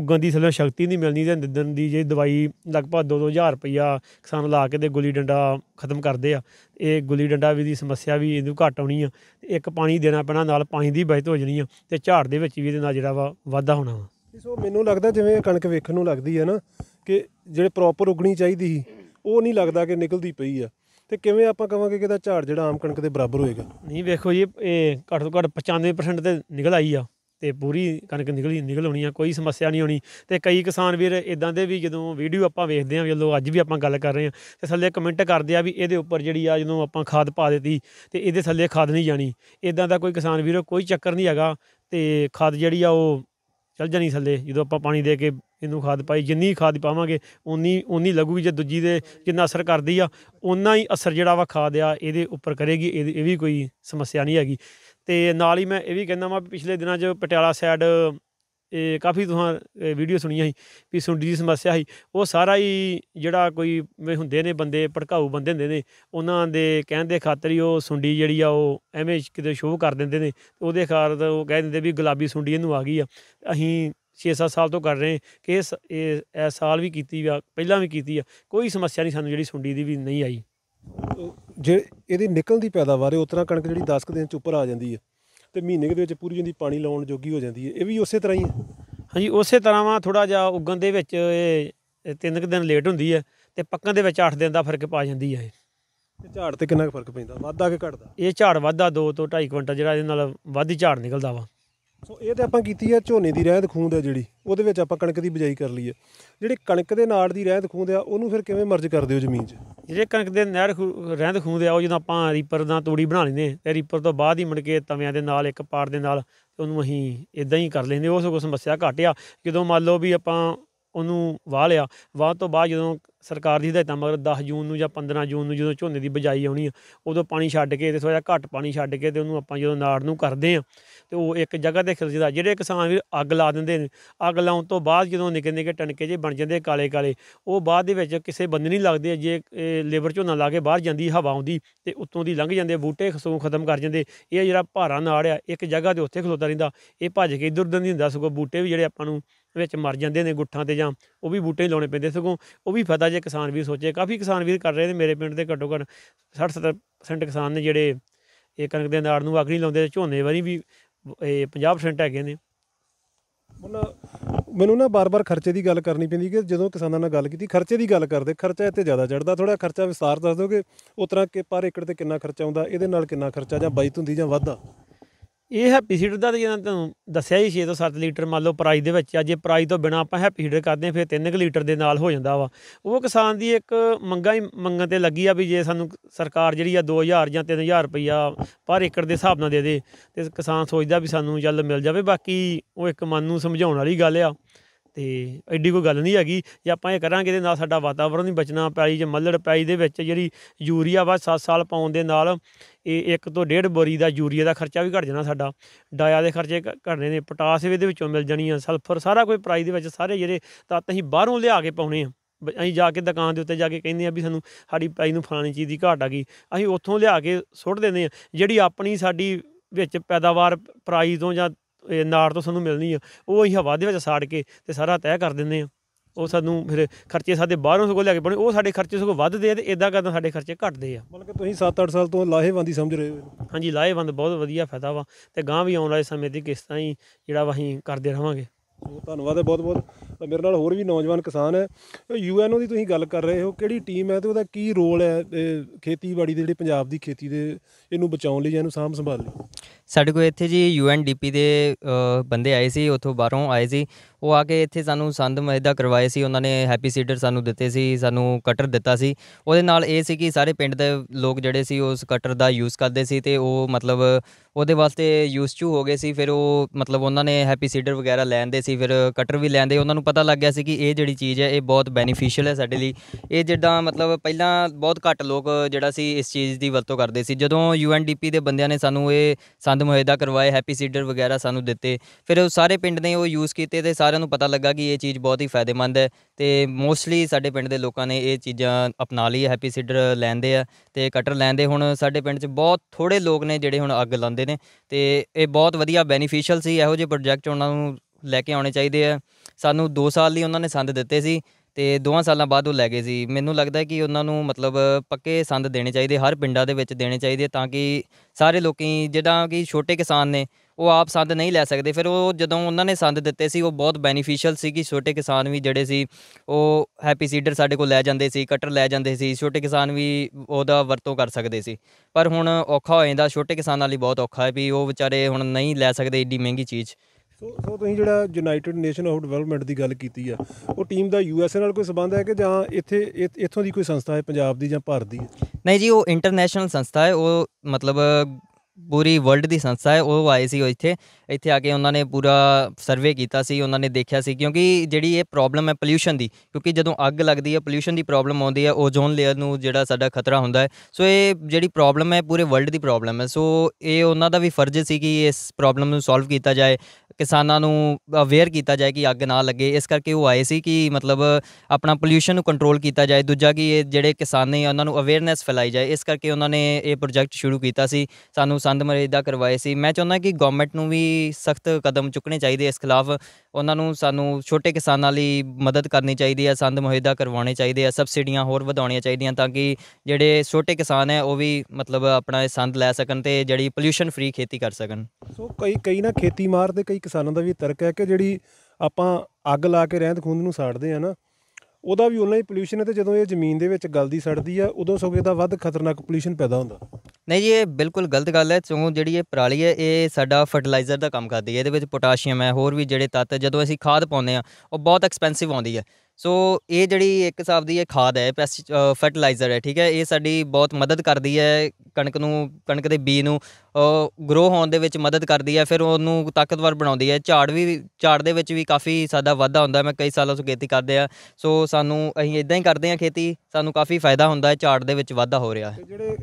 ਉਗਣ ਦੀ ਥੱਲੇ ਸ਼ਕਤੀ ਨਹੀਂ ਮਿਲਣੀ ਤੇ ਨਿੱਦਣ ਦੀ ਜੇ ਦਵਾਈ ਲਗਭਗ 2-2000 ਰੁਪਇਆ ਕਿਸਾਨ ਲਾ ਕੇ ਤੇ ਗੁਲੀ ਡੰਡਾ ਖਤਮ ਕਰਦੇ ਆ ਇਹ ਗੁਲੀ ਡੰਡਾ ਵੀ ਦੀ ਸਮੱਸਿਆ ਵੀ ਇਹਨੂੰ ਘਟ ਆਉਣੀ ਆ ਇੱਕ ਪਾਣੀ ਦੇਣਾ ਪੈਣਾ ਨਾਲ ਪਾਣੀ ਦੀ ਬਚਤ ਹੋ ਜਣੀ ਆ ਤੇ ਝਾੜ ਦੇ ਵਿੱਚ ਵੀ ਇਹਦੇ ਨਾਲ ਜਿਹੜਾ ਵਾਧਾ ਹੋਣਾ ਵਾ ਸੋ ਮੈਨੂੰ ਲੱਗਦਾ ਜਿਵੇਂ ਕਣਕ ਵੇਖਣ ਨੂੰ ਲੱਗਦੀ ਹੈ ਨਾ ਕਿ ਜਿਹੜੇ ਪ੍ਰੋਪਰ ਉਗਣੀ ਚਾਹੀਦੀ ਸੀ ਉਹ ਨਹੀਂ ਲੱਗਦਾ ਕਿ ਨਿਕਲਦੀ ਪਈ ਆ ਤੇ ਕਿਵੇਂ ਆਪਾਂ ਕਵਾਂਗੇ ਕਿ ਇਹਦਾ ਝਾੜ ਜਿਹੜਾ ਆਮ ਕਣਕ ਦੇ ਬਰਾਬਰ ਹੋਏਗਾ ਨਹੀਂ ਵੇਖੋ ਜੀ ਇਹ ਘੱਟ ਤੋਂ ਘੱਟ 95% ਤੇ ਨਿਕਲ ਆਈ ਆ ਤੇ ਪੂਰੀ ਕਣਕ ਨਿਕਲੀ ਨਿਕਲ ਹੋਣੀ ਆ ਕੋਈ ਸਮੱਸਿਆ ਨਹੀਂ ਹੋਣੀ ਤੇ ਕਈ ਕਿਸਾਨ ਵੀਰ ਇਦਾਂ ਦੇ ਵੀ ਜਦੋਂ ਵੀਡੀਓ ਆਪਾਂ ਵੇਖਦੇ ਆ ਜਦੋਂ ਅੱਜ ਵੀ ਆਪਾਂ ਗੱਲ ਕਰ ਰਹੇ ਆ ਤੇ ਥੱਲੇ ਕਮੈਂਟ ਕਰਦੇ ਆ ਵੀ ਇਹਦੇ ਉੱਪਰ ਜਿਹੜੀ ਆ ਜਦੋਂ ਆਪਾਂ ਖਾਦ ਪਾ ਦਿੱਤੀ ਤੇ ਇਹਦੇ ਥੱਲੇ ਖਾਦ ਨਹੀਂ ਜਾਣੀ ਇਦਾਂ ਦਾ ਕੋਈ ਕਿਸਾਨ ਵੀਰ ਕੋਈ ਚੱਕਰ ਨਹੀਂ ਹੈਗਾ ਤੇ ਖਾਦ ਜਿਹੜੀ ਆ ਉਹ ਚੱਲ ਜਾਣੀ ਥੱਲੇ ਜਦੋਂ ਆਪਾਂ ਪਾਣੀ ਦੇ ਕੇ ਇਹਨੂੰ ਖਾਦ ਪਾਈ ਜਿੰਨੀ ਖਾਦ ਪਾਵਾਂਗੇ ਉਨੀ ਉਨੀ ਲੱਗੂਗੀ ਜੇ ਦੂਜੀ ਦੇ ਜਿੰਨਾ ਅਸਰ ਕਰਦੀ ਆ ਉਨਾ ਹੀ ਅਸਰ ਜਿਹੜਾ ਵਾ ਖਾਦ ਆ ਇਹਦੇ ਉੱਪਰ ਕਰੇਗੀ ਇਹ ਵੀ ਕੋਈ ਸਮੱਸਿਆ ਨਹੀਂ ਹੈਗੀ ਤੇ ਨਾਲ ਹੀ ਮੈਂ ਇਹ ਵੀ ਕਹਿੰਦਾ ਵਾਂ ਪਿਛਲੇ ਦਿਨਾਂ 'ਚ ਪਟਿਆਲਾ ਸਾਈਡ ਇਹ ਕਾਫੀ ਤੁਹਾਂ ਵੀਡੀਓ ਸੁਣੀਆਂ ਸੀ ਵੀ ਸੁੰਡੀ ਦੀ ਸਮੱਸਿਆ ਸੀ ਉਹ ਸਾਰਾ ਹੀ ਜਿਹੜਾ ਕੋਈ ਹੁੰਦੇ ਨੇ ਬੰਦੇ ਭੜਕਾਊ ਬੰਦੇ ਹੁੰਦੇ ਨੇ ਉਹਨਾਂ ਦੇ ਕਹਿਣ ਦੇ ਖਾਤਰ ਹੀ ਉਹ ਸੁੰਡੀ ਜਿਹੜੀ ਆ ਉਹ ਐਵੇਂ ਕਿਤੇ ਸ਼ੋਅ ਕਰ ਦਿੰਦੇ ਨੇ ਉਹਦੇ ਖਾਰ ਉਹ ਕਹਿ ਦਿੰਦੇ ਵੀ ਗੁਲਾਬੀ ਸੁੰਡੀ ਇਹਨੂੰ ਆ ਗਈ ਆ ਅਸੀਂ 6-7 ਸਾਲ ਤੋਂ ਕਰ ਰਹੇ ਕਿ ਇਸ ਇਹ ਸਾਲ ਵੀ ਕੀਤੀ ਆ ਪਹਿਲਾਂ ਵੀ ਕੀਤੀ ਆ ਕੋਈ ਸਮੱਸਿਆ ਨਹੀਂ ਸਾਨੂੰ ਜਿਹੜੀ ਸੁੰਡੀ ਦੀ ਵੀ ਨਹੀਂ ਆਈ ਜੇ ਇਹਦੀ ਨਿਕਲਦੀ ਪੈਦਾਵਾਰ ਹੈ ਉਤਰਾ ਕਣਕ ਜਿਹੜੀ 10 ਦਿਨ ਚ ਉੱਪਰ ਆ ਜਾਂਦੀ ਹੈ ਤੇ ਮਹੀਨੇ ਦੇ ਵਿੱਚ ਪੂਰੀ ਜਿੰਦੀ ਪਾਣੀ ਲਾਉਣ ਜੋਗੀ ਹੋ ਜਾਂਦੀ ਹੈ ਇਹ ਵੀ ਉਸੇ ਤਰ੍ਹਾਂ ਹੀ ਹੈ ਹਾਂਜੀ ਉਸੇ ਤਰ੍ਹਾਂ ਵਾ ਥੋੜਾ ਜਿਹਾ ਉਗਣ ਦੇ ਵਿੱਚ ਇਹ ਤਿੰਨ ਕੁ ਦਿਨ ਲੇਟ ਹੁੰਦੀ ਹੈ ਤੇ ਪੱਕਣ ਦੇ ਵਿੱਚ 8 ਦਿਨ ਦਾ ਫਰਕ ਪਾ ਜਾਂਦੀ ਹੈ ਇਹ ਤੇ ਝਾੜ ਤੇ ਕਿੰਨਾ ਫਰਕ ਪੈਂਦਾ ਵਾਧਾ ਕਿ ਘਟਦਾ ਇਹ ਝਾੜ ਵਾਧਾ 2 ਤੋਂ 2.5 ਕੁਇੰਟਲ ਜਿਹੜਾ ਇਹਦੇ ਨਾਲ ਵਾਧੀ ਝਾੜ ਨਿਕਲਦਾ ਵਾ ਸੋ ਇਹ ਤੇ ਆਪਾਂ ਕੀਤੀ ਹੈ ਝੋਨੇ ਦੀ ਰਹਿੰਦ ਖੂੰਦ ਹੈ ਜਿਹੜੀ ਉਹਦੇ ਵਿੱਚ ਆਪਾਂ ਕਣਕ ਦੀ ਬਿਜਾਈ ਕਰ ਲਈ ਹੈ ਜਿਹੜੇ ਕਣਕ ਦੇ ਨਾੜ ਦੀ ਰਹਿੰਦ ਖੂੰਦ ਆ ਉਹਨੂੰ ਫਿਰ ਕਿਵੇਂ ਮਰਜ ਕਰ ਦਿਓ ਜ਼ਮੀਨ 'ਚ ਜਿਹੜੇ ਕਣਕ ਦੇ ਨਹਿਰ ਰਹਿੰਦ ਖੂੰਦ ਆ ਉਹ ਜਦੋਂ ਆਪਾਂ ਰੀਪਰ ਦਾ ਤੋੜੀ ਬਣਾ ਲੈਂਦੇ ਆ ਤੇ ਰੀਪਰ ਤੋਂ ਬਾਅਦ ਹੀ ਮੜ ਕੇ ਤਵਿਆਂ ਦੇ ਨਾਲ ਇੱਕ ਪਾੜ ਦੇ ਨਾਲ ਉਹਨੂੰ ਅਸੀਂ ਇਦਾਂ ਹੀ ਕਰ ਲੈਂਦੇ ਉਹ ਸਗੋਂ ਸਮੱਸਿਆ ਘਟਿਆ ਜਦੋਂ ਮੰਨ ਲਓ ਵੀ ਆਪਾਂ ਉਹਨੂੰ ਵਾਹ ਲਿਆ ਵਾਹ ਤੋਂ ਬਾਅਦ ਜਦੋਂ ਸਰਕਾਰ ਦੀ ਹਦਾਇਤਾਂ ਮਗਰ 10 ਜੂਨ ਨੂੰ ਜਾਂ 15 ਜੂਨ ਨੂੰ ਜਦੋਂ ਝੋਨੇ ਦੀ ਬਜਾਈ ਆਉਣੀ ਆ ਉਦੋਂ ਪਾਣੀ ਛੱਡ ਕੇ ਤੇ ਥੋੜਾ ਘੱਟ ਪਾਣੀ ਛੱਡ ਕੇ ਤੇ ਉਹਨੂੰ ਆਪਾਂ ਜਦੋਂ ਨਾੜ ਨੂੰ ਕਰਦੇ ਆ ਤੇ ਉਹ ਇੱਕ ਜਗ੍ਹਾ ਤੇ ਖਿਲਜਦਾ ਜਿਹੜੇ ਕਿਸਾਨ ਵੀ ਅੱਗ ਲਾ ਦਿੰਦੇ ਨੇ ਅੱਗ ਲਾਉਣ ਤੋਂ ਬਾਅਦ ਜਦੋਂ ਨੇ ਕਿ ਟਣਕੇ ਜੇ ਬਣ ਜਾਂਦੇ ਕਾਲੇ ਕਾਲੇ ਉਹ ਬਾਅਦ ਦੇ ਵਿੱਚ ਕਿਸੇ ਬੰਦੇ ਨਹੀਂ ਲੱਗਦੇ ਜੇ ਲੇਬਰ ਝੋਨਾ ਲਾ ਕੇ ਬਾਹਰ ਜਾਂਦੀ ਹਵਾ ਆਉਂਦੀ ਤੇ ਉੱਤੋਂ ਦੀ ਲੰਘ ਜਾਂਦੇ ਬੂਟੇ ਖਸੂ ਖਤਮ ਕਰ ਜਾਂਦੇ ਇਹ ਜਿਹੜਾ ਭਾਰਾ ਨਾੜ ਆ ਇੱਕ ਜਗ੍ਹਾ ਤੇ ਉੱਥੇ ਖਲੋਤਾ ਰਹਿੰਦਾ ਇਹ ਭੱਜ ਕੇ ਇਧਰ ਦੰਦੀ ਹੁੰਦਾ ਸਗੋਂ ਬੂਟੇ ਵੀ ਜਿਹੜੇ ਆਪਾਂ ਨੂੰ ਵਿੱਚ ਮਰ ਜਾਂਦੇ ਨੇ ਗੁੱਠਾਂ ਤੇ ਜਾਂ ਉਹ ਵੀ ਬੂਟੇ ਲਾਉਣੇ ਪੈਂਦੇ ਸਗੋਂ ਉਹ ਵੀ ਫਾਇਦਾ ਜੇ ਕਿਸਾਨ ਵੀਰ ਸੋਚੇ ਕਾਫੀ ਕਿਸਾਨ ਵੀਰ ਕਰ ਰਹੇ ਨੇ ਮੇਰੇ ਪਿੰਡ ਦੇ ਘੱਟੋ ਘੱਟ 60-70% ਕਿਸਾਨ ਨੇ ਜਿਹੜੇ ਇਹ ਕਣਕ ਦੇ ਨਾੜ ਨੂੰ ਆਖਰੀ ਲਾਉਂਦੇ ਝੋਨੇ ਵਾਰੀ ਵੀ ਇਹ 50% ਹੈਗੇ ਨੇ ਮਤਲਬ ਮੈਨੂੰ ਨਾ ਬਾਰ-ਬਾਰ ਖਰਚੇ ਦੀ ਗੱਲ ਕਰਨੀ ਪੈਂਦੀ ਕਿ ਜਦੋਂ ਕਿਸਾਨਾਂ ਨਾਲ ਗੱਲ ਕੀਤੀ ਖਰਚੇ ਦੀ ਗੱਲ ਕਰਦੇ ਖਰਚਾ ਇੱਥੇ ਜ਼ਿਆਦਾ ਚੜਦਾ ਥੋੜਾ ਖਰਚਾ ਵਿਸਤਾਰ ਦੱਸ ਦੋਗੇ ਉਤਰਾ ਉਸ ਤਰ੍ਹਾਂ ਕਿ ਪਰ ਏਕੜ ਤੇ ਕਿੰਨਾ ਖਰਚਾ ਆਉਂਦਾ ਇਹਦੇ ਨਾਲ ਕਿੰਨਾ ਖਰਚਾ ਜਾਂ ਬਾਈਤ ਹੁੰਦੀ ਜਾਂ ਵਾਧਾ ਇਹ ਹੈਪੀ ਸੀਡਰ ਦਾ ਜਿਹਨਾਂ ਤੁਹਾਨੂੰ ਦੱਸਿਆ ਜੀ 6 ਤੋਂ 7 ਲੀਟਰ ਮੰਨ ਲਓ ਪ੍ਰਾਈਸ ਦੇ ਵਿੱਚ ਆ ਜੇ ਪ੍ਰਾਈਸ ਤੋਂ ਬਿਨਾ ਆਪਾਂ ਹੈਪੀ ਸੀਡਰ ਕਰਦੇ ਫਿਰ 3 ਕਿ ਲੀਟਰ ਦੇ ਨਾਲ ਹੋ ਜਾਂਦਾ ਵਾ ਉਹ ਕਿਸਾਨ ਦੀ ਇੱਕ ਮੰਗਾ ਹੀ ਮੰਗਾਂ ਤੇ ਲੱਗੀ ਆ ਵੀ ਜੇ ਸਾਨੂੰ ਸਰਕਾਰ ਜਿਹੜੀ ਆ 2000 ਜਾਂ 3000 ਰੁਪਈਆ ਪਰ ਏਕੜ ਦੇ ਹਿਸਾਬ ਨਾਲ ਦੇ ਦੇ ਤੇ ਕਿਸਾਨ ਸੋਚਦਾ ਵੀ ਸਾਨੂੰ ਚੱਲ ਮਿਲ ਜਾਵੇ ਬਾਕੀ ਉਹ ਇੱਕ ਮਨ ਨੂੰ ਸਮਝਾਉਣ ਵਾਲੀ ਗੱਲ ਆ ਤੇ ਐਡੀ ਕੋਈ ਗੱਲ ਨਹੀਂ ਹੈਗੀ ਜੇ ਆਪਾਂ ਇਹ ਕਰਾਂਗੇ ਤੇ ਨਾਲ ਸਾਡਾ ਵਾਤਾਵਰਣ ਵੀ ਬਚਣਾ ਪੈਲੀ ਜੇ ਮੱਲੜ ਪੈਲੀ ਦੇ ਵਿੱਚ ਜਿਹੜੀ ਯੂਰੀਆ ਵਾ 7 ਸਾਲ ਪਾਉਣ ਦੇ ਨਾਲ ਇਹ ਇੱਕ ਤੋਂ ਡੇਢ ਬੋਰੀ ਦਾ ਯੂਰੀਆ ਦਾ ਖਰਚਾ ਵੀ ਘਟ ਜਾਣਾ ਸਾਡਾ ਡਾਇਆ ਦੇ ਖਰਚੇ ਘਟਣੇ ਨੇ ਪੋਟਾਸ ਇਹਦੇ ਵਿੱਚੋਂ ਮਿਲ ਜਾਣੀ ਆ ਸਲਫਰ ਸਾਰਾ ਕੋਈ ਪ੍ਰਾਈਸ ਦੇ ਵਿੱਚ ਸਾਰੇ ਜਿਹੜੇ ਤਾਂ ਅਸੀਂ ਬਾਹਰੋਂ ਲਿਆ ਕੇ ਪਾਉਣੇ ਆ ਅਸੀਂ ਜਾ ਕੇ ਦੁਕਾਨ ਦੇ ਉੱਤੇ ਜਾ ਕੇ ਕਹਿੰਦੇ ਆ ਵੀ ਸਾਨੂੰ ਸਾਡੀ ਪੈਲੀ ਨੂੰ ਫਲਾਣੀ ਚੀਜ਼ ਦੀ ਘਾਟ ਆ ਗਈ ਅਸੀਂ ਉੱਥੋਂ ਲਿਆ ਕੇ ਸੁੱਟ ਦਿੰਦੇ ਆ ਜਿਹੜੀ ਆਪਣੀ ਸਾਡੀ ਵਿੱਚ ਪੈਦਾਵਾਰ ਪ੍ਰਾਈਸ ਤੋਂ ਜਾਂ ਇਹ ਨਾੜ ਤੋਂ ਸਾਨੂੰ ਮਿਲਣੀ ਆ ਉਹ ਅਸੀਂ ਹਵਾ ਦੇ ਵਿੱਚ ਸਾੜ ਕੇ ਤੇ ਸਾਰਾ ਤੈਅ ਕਰ ਦਿੰਦੇ ਆ ਉਹ ਸਾਨੂੰ ਫਿਰ ਖਰਚੇ ਸਾਡੇ ਬਾਹਰੋਂ ਸਗੋਂ ਲੈ ਕੇ ਬਣੇ ਉਹ ਸਾਡੇ ਖਰਚੇ ਸਗੋਂ ਵੱਧਦੇ ਆ ਤੇ ਇਦਾਂ ਕਰਦਾ ਸਾਡੇ ਖਰਚੇ ਘਟਦੇ ਆ ਮਤਲਬ ਕਿ ਤੁਸੀਂ 7-8 ਸਾਲ ਤੋਂ ਲਾਹੇਵੰਦੀ ਸਮਝ ਰਹੇ ਹੋ ਹਾਂਜੀ ਲਾਹੇਵੰਦ ਬਹੁਤ ਵਧੀਆ ਫਾਇਦਾ ਵਾ ਤੇ ਗਾਂ ਵੀ ਆਉਣ ਵਾਲੇ ਸਮੇਂ ਦੀ ਕਿਸ਼ਤਾਂ ਹੀ ਜਿਹੜਾ ਵਾਹੀਂ ਕਰਦੇ ਰਹਾਂਗੇ ਧੰਨਵਾਦ ਹੈ ਬਹੁਤ-ਬਹੁਤ ਮੇਰੇ ਨਾਲ ਹੋਰ ਵੀ ਨੌਜਵਾਨ ਕਿਸਾਨ ਹੈ ਯੂਐਨਓ ਦੀ ਤੁਸੀਂ ਗੱਲ ਕਰ ਰਹੇ ਹੋ ਕਿਹੜੀ ਟੀਮ ਹੈ ਤੇ ਉਹਦਾ ਕੀ ਰੋਲ ਹੈ ਖੇਤੀਬਾੜੀ ਦੇ ਜਿਹੜੇ ਪੰਜਾਬ ਦੀ ਖੇਤੀ ਦੇ ਇਹਨੂੰ ਬਚਾਉਣ ਲਈ ਜਾਂ ਇਹਨੂੰ ਸਾਂਭ ਸੰਭਾਲ ਲਈ ਸਾਡੇ ਕੋਲ ਇੱਥੇ ਜੀ ਯੂਐਨਡੀਪੀ ਦੇ ਬੰਦੇ ਆਏ ਸੀ ਉੱਥੋਂ ਬਾਹਰੋਂ ਆਏ ਸੀ ਉਹ ਆ ਕੇ ਇੱਥੇ ਸਾਨੂੰ ਸੰਦ ਮਹਿਦਾ ਕਰਵਾਏ ਸੀ ਉਹਨਾਂ ਨੇ ਹੈਪੀ ਸੀਡਰ ਸਾਨੂੰ ਦਿੱਤੇ ਸੀ ਸਾਨੂੰ ਕਟਰ ਦਿੱਤਾ ਸੀ ਉਹਦੇ ਨਾਲ ਇਹ ਸੀ ਕਿ ਸਾਰੇ ਪਿੰਡ ਦੇ ਲੋਕ ਜਿਹੜੇ ਸੀ ਉਸ ਕਟਰ ਦਾ ਯੂਜ਼ ਕਰਦੇ ਸੀ ਤੇ ਉਹ ਮਤਲਬ ਉਹਦੇ ਵਾਸਤੇ ਯੂਜ਼ ਟੂ ਹੋ ਗਏ ਸੀ ਫਿਰ ਉਹ ਮਤਲਬ ਉਹਨਾਂ ਨੇ ਹੈਪੀ ਸੀਡਰ ਵਗੈਰਾ ਲੈਂਦੇ ਸੀ ਫਿਰ ਕਟਰ ਵੀ ਲੈਂਦੇ ਉਹਨਾਂ ਨੂੰ ਪਤਾ ਲੱਗ ਗਿਆ ਸੀ ਕਿ ਇਹ ਜਿਹੜੀ ਚੀਜ਼ ਹੈ ਇਹ ਬਹੁਤ ਬੈਨੀਫੀਸ਼ੀਅਲ ਹੈ ਸਾਡੇ ਲਈ ਇਹ ਜਿੱਦਾਂ ਮਤਲਬ ਪਹਿਲਾਂ ਬਹੁਤ ਘੱਟ ਲੋਕ ਜਿਹੜਾ ਸੀ ਇਸ ਚੀਜ਼ ਦੀ ਵਰਤੋਂ ਕਰਦੇ ਸੀ ਜਦੋਂ ਯੂਐਨਡੀਪੀ ਦੇ ਬੰਦਿਆਂ ਨੇ ਸਾਨੂੰ ਇਹ ਕੰਦ ਮੁਹੈਦਾ ਕਰਵਾਏ ਹੈਪੀ ਸੀਡਰ ਵਗੈਰਾ ਸਾਨੂੰ ਦਿੱਤੇ ਫਿਰ ਉਹ ਸਾਰੇ ਪਿੰਡ ਨੇ ਉਹ ਯੂਜ਼ ਕੀਤੇ ਤੇ ਸਾਰਿਆਂ ਨੂੰ ਪਤਾ ਲੱਗਾ ਕਿ ਇਹ ਚੀਜ਼ ਬਹੁਤ ਹੀ ਫਾਇਦੇਮੰਦ ਹੈ ਤੇ ਮੋਸਟਲੀ ਸਾਡੇ ਪਿੰਡ ਦੇ ਲੋਕਾਂ ਨੇ ਇਹ ਚੀਜ਼ਾਂ ਅਪਣਾ ਲਈ ਹੈਪੀ ਸੀਡਰ ਲੈਂਦੇ ਆ ਤੇ ਕਟਰ ਲੈਂਦੇ ਹੁਣ ਸਾਡੇ ਪਿੰਡ 'ਚ ਬਹੁਤ ਥੋੜੇ ਲੋਕ ਨੇ ਜਿਹੜੇ ਹੁਣ ਅੱਗ ਲਾਉਂਦੇ ਨੇ ਤੇ ਇਹ ਬਹੁਤ ਵਧੀਆ ਬੈਨੀਫੀਸ਼ੀਅਲ ਸੀ ਇਹੋ ਜਿਹੇ ਪ੍ਰੋਜੈਕਟ ਉਹਨਾਂ ਨੂੰ ਲੈ ਕੇ ਆਉਣੇ ਚਾਹੀਦੇ ਆ ਸਾਨੂੰ 2 ਸਾਲ ਲਈ ਉਹਨਾਂ ਨੇ ਸੰਦ ਦਿੱਤੇ ਸੀ ਤੇ ਦੋਵਾਂ ਸਾਲਾਂ ਬਾਅਦ ਉਹ ਲੈ ਗਏ ਸੀ ਮੈਨੂੰ ਲੱਗਦਾ ਹੈ ਕਿ ਉਹਨਾਂ ਨੂੰ ਮਤਲਬ ਪੱਕੇ ਸੰਦ ਦੇਣੇ ਚਾਹੀਦੇ ਹਰ ਪਿੰਡਾਂ ਦੇ ਵਿੱਚ ਦੇਣੇ ਚਾਹੀਦੇ ਤਾਂ ਕਿ ਸਾਰੇ ਲੋਕੀ ਜਿਹੜਾ ਕਿ ਛੋਟੇ ਕਿਸਾਨ ਨੇ ਉਹ ਆਪ ਸੰਦ ਨਹੀਂ ਲੈ ਸਕਦੇ ਫਿਰ ਉਹ ਜਦੋਂ ਉਹਨਾਂ ਨੇ ਸੰਦ ਦਿੱਤੇ ਸੀ ਉਹ ਬਹੁਤ ਬੈਨੀਫੀਸ਼ੀਅਲ ਸੀ ਕਿ ਛੋਟੇ ਕਿਸਾਨ ਵੀ ਜਿਹੜੇ ਸੀ ਉਹ ਹੈਪੀ ਸੀਡਰ ਸਾਡੇ ਕੋਲ ਲੈ ਜਾਂਦੇ ਸੀ ਕਟਰ ਲੈ ਜਾਂਦੇ ਸੀ ਛੋਟੇ ਕਿਸਾਨ ਵੀ ਉਹਦਾ ਵਰਤੋਂ ਕਰ ਸਕਦੇ ਸੀ ਪਰ ਹੁਣ ਔਖਾ ਹੋ ਜਾਂਦਾ ਛੋਟੇ ਕਿਸਾਨਾਂ ਲਈ ਬਹੁਤ ਔਖਾ ਹੈ ਵੀ ਉਹ ਵਿਚਾਰੇ ਹੁਣ ਨਹੀਂ ਲੈ ਸਕਦੇ ਏਡੀ ਮਹਿੰਗੀ ਚੀਜ਼ ਸੋ ਸੋ ਤੁਸੀਂ ਜਿਹੜਾ ਯੂਨਾਈਟਿਡ ਨੇਸ਼ਨ ਆਫ ਡਿਵੈਲਪਮੈਂਟ ਦੀ ਗੱਲ ਕੀਤੀ ਆ ਉਹ ਟੀਮ ਦਾ ਯੂਐਸ ਨਾਲ ਕੋਈ ਸਬੰਧ ਹੈ ਕਿ ਜਾਂ ਇੱਥੇ ਇੱਥੋਂ ਦੀ ਕੋਈ ਸੰਸਥਾ ਹੈ ਪੰਜਾਬ ਦੀ ਜਾਂ ਭਾਰਤ ਦੀ ਨਹੀਂ ਜੀ ਉਹ ਇੰਟਰਨੈਸ਼ਨਲ ਸੰਸਥਾ ਹੈ ਉਹ ਮਤਲਬ ਪੂਰੀ ਵਰਲਡ ਦੀ ਸੰਸਥਾ ਹੈ ਉਹ ਆਏ ਸੀ ਇੱਥੇ ਇੱਥੇ ਆ ਕੇ ਉਹਨਾਂ ਨੇ ਪੂਰਾ ਸਰਵੇ ਕੀਤਾ ਸੀ ਉਹਨਾਂ ਨੇ ਦੇਖਿਆ ਸੀ ਕਿਉਂਕਿ ਜਿਹੜੀ ਇਹ ਪ੍ਰੋਬਲਮ ਹੈ ਪੋਲੂਸ਼ਨ ਦੀ ਕਿਉਂਕਿ ਜਦੋਂ ਅੱਗ ਲੱਗਦੀ ਹੈ ਪੋਲੂਸ਼ਨ ਦੀ ਪ੍ਰੋਬਲਮ ਆਉਂਦੀ ਹੈ ਓਜ਼ੋਨ ਲੇਅਰ ਨੂੰ ਜਿਹੜਾ ਸਾਡਾ ਖਤਰਾ ਹੁੰਦਾ ਹੈ ਸੋ ਇਹ ਜਿਹੜੀ ਪ੍ਰੋਬਲਮ ਹੈ ਪੂਰੇ ਵਰਲਡ ਦੀ ਪ੍ਰੋਬਲਮ ਹੈ ਸੋ ਇਹ ਉਹਨਾਂ ਦਾ ਵੀ ਫਰਜ਼ ਸੀ ਕਿ ਇਸ ਪ੍ਰੋਬਲਮ ਨੂੰ ਸੋਲਵ ਕੀਤਾ ਜਾਏ ਕਿਸਾਨਾਂ ਨੂੰ ਅਵੇਅਰ ਕੀਤਾ ਜਾਏ ਕਿ ਅੱਗ ਨਾ ਲੱਗੇ ਇਸ ਕਰਕੇ ਉਹ ਆਏ ਸੀ ਕਿ ਮਤਲਬ ਆਪਣਾ ਪੋਲੂਸ਼ਨ ਨੂੰ ਕੰਟਰੋਲ ਕੀਤਾ ਜਾਏ ਦੂਜਾ ਕਿ ਇਹ ਜਿਹੜੇ ਕਿਸਾਨ ਨੇ ਉਹਨਾਂ ਨੂੰ ਅਵੇਅਰਨੈਸ ਫੈਲਾਈ ਜਾਏ ਇਸ ਕਰਕੇ ਉਹਨਾਂ ਨੇ ਇਹ ਪ੍ਰੋਜੈਕਟ ਸ਼ੁਰੂ ਕੀਤਾ ਸੀ ਸਾਨੂੰ ਸੰਦ ਮਰੇਜ ਦਾ ਕਰਵਾਏ ਸੀ ਮੈਂ ਚਾਹੁੰਦਾ ਕਿ ਗਵਰਨਮੈਂਟ ਨੂੰ ਵੀ ਸਖਤ ਕਦਮ ਚੁੱਕਣੇ ਚਾਹੀਦੇ ਇਸ ਖਿਲਾਫ ਉਹਨਾਂ ਨੂੰ ਸਾਨੂੰ ਛੋਟੇ ਕਿਸਾਨਾਂ ਲਈ ਮਦਦ ਕਰਨੀ ਚਾਹੀਦੀ ਹੈ ਸੰਦ ਦਾ ਕਰਵਾਉਣੇ ਚਾਹੀਦੇ ਆ ਸਬਸਿਡੀਆਂ ਹੋਰ ਵਧਾਉਣੀਆਂ ਚਾਹੀਦੀਆਂ ਤਾਂ ਕਿ ਜਿਹੜੇ ਛੋਟੇ ਕਿਸਾਨ ਹੈ ਉਹ ਵੀ ਮਤਲਬ ਆਪਣਾ ਇਹ ਸੰਦ ਲੈ ਸਕਣ ਤੇ ਜਿਹੜੀ ਪੋਲੂਸ਼ਨ ਫ੍ਰੀ ਖੇਤੀ ਕਰ ਸਕਣ ਸੋ ਕਈ ਕਈ ਨਾ ਖੇਤੀ ਮਾਰ ਦੇ ਕਈ ਕਿਸਾਨਾਂ ਦਾ ਵੀ ਤਰਕ ਹੈ ਕਿ ਜਿਹੜੀ ਆਪਾਂ ਅੱਗ ਲਾ ਕੇ ਰਹਿੰਦ ਖੁੰਦ ਨੂੰ ਸਾੜਦੇ ਆ ਨਾ ਉਹਦਾ ਵੀ ਉਹਨਾਂ ਹੀ ਪੋਲੂਸ਼ਨ ਹੈ ਤੇ ਜਦੋਂ ਇਹ ਜ਼ਮੀਨ ਦੇ ਵਿੱਚ ਗਲਦੀ ਸੜਦੀ ਆ ਉਦੋਂ ਸੋਕੇ ਦਾ ਵੱਧ ਖਤਰਨਾਕ ਪੋਲੂਸ਼ਨ ਪੈਦਾ ਹੁੰਦਾ ਨਹੀਂ ਜੀ ਇਹ ਬਿਲਕੁਲ ਗਲਤ ਗੱਲ ਹੈ ਚੋਂ ਜਿਹੜੀ ਇਹ ਪਰਾਲੀ ਹੈ ਇਹ ਸਾਡਾ ਫਰਟੀਲਾਈਜ਼ਰ ਦਾ ਕੰਮ ਕਰਦੀ ਹੈ ਇਹਦੇ ਵਿੱਚ ਪੋਟਾਸ਼ੀਅਮ ਹੈ ਹੋਰ ਵੀ ਜਿਹੜੇ ਤੱਤ ਜਦੋਂ ਅਸੀਂ ਖਾਦ ਪਾਉਂਦੇ ਆ ਉਹ ਬਹੁਤ ਐਕਸਪੈਂਸਿਵ ਆਉਂਦੀ ਹੈ ਸੋ ਇਹ ਜਿਹੜੀ ਇੱਕ ਹਿਸਾਬ ਦੀ ਇਹ ਖਾਦ ਹੈ ਫਰਟੀਲਾਈਜ਼ਰ ਹੈ ਠੀਕ ਹੈ ਇਹ ਸਾਡੀ ਬਹੁਤ ਮਦਦ ਕਰਦੀ ਹੈ ਕਣਕ ਨੂੰ ਕਣਕ ਦੇ ਬੀ ਨੂੰ ਗਰੋ ਹੋਣ ਦੇ ਵਿੱਚ ਮਦਦ ਕਰਦੀ ਹੈ ਫਿਰ ਉਹਨੂੰ ਤਾਕਤਵਰ ਬਣਾਉਂਦੀ ਹੈ ਝਾੜ ਵੀ ਝਾੜ ਦੇ ਵਿੱਚ ਵੀ ਕਾਫੀ ਸਾਡਾ ਵਾਧਾ ਹੁੰਦਾ ਮੈਂ ਕਈ ਸਾਲਾਂ ਤੋਂ ਖੇਤੀ ਕਰਦੇ ਆ ਸੋ ਸਾਨੂੰ ਅਸੀਂ ਇਦਾਂ ਹੀ ਕਰਦੇ ਆ ਖੇਤੀ ਸਾਨੂੰ ਕਾਫੀ ਫਾਇਦਾ ਹੁੰਦਾ ਹੈ ਝਾੜ ਦੇ ਵਿੱਚ ਵਾਧਾ ਹੋ ਰਿਹਾ ਹੈ ਜਿਹੜੇ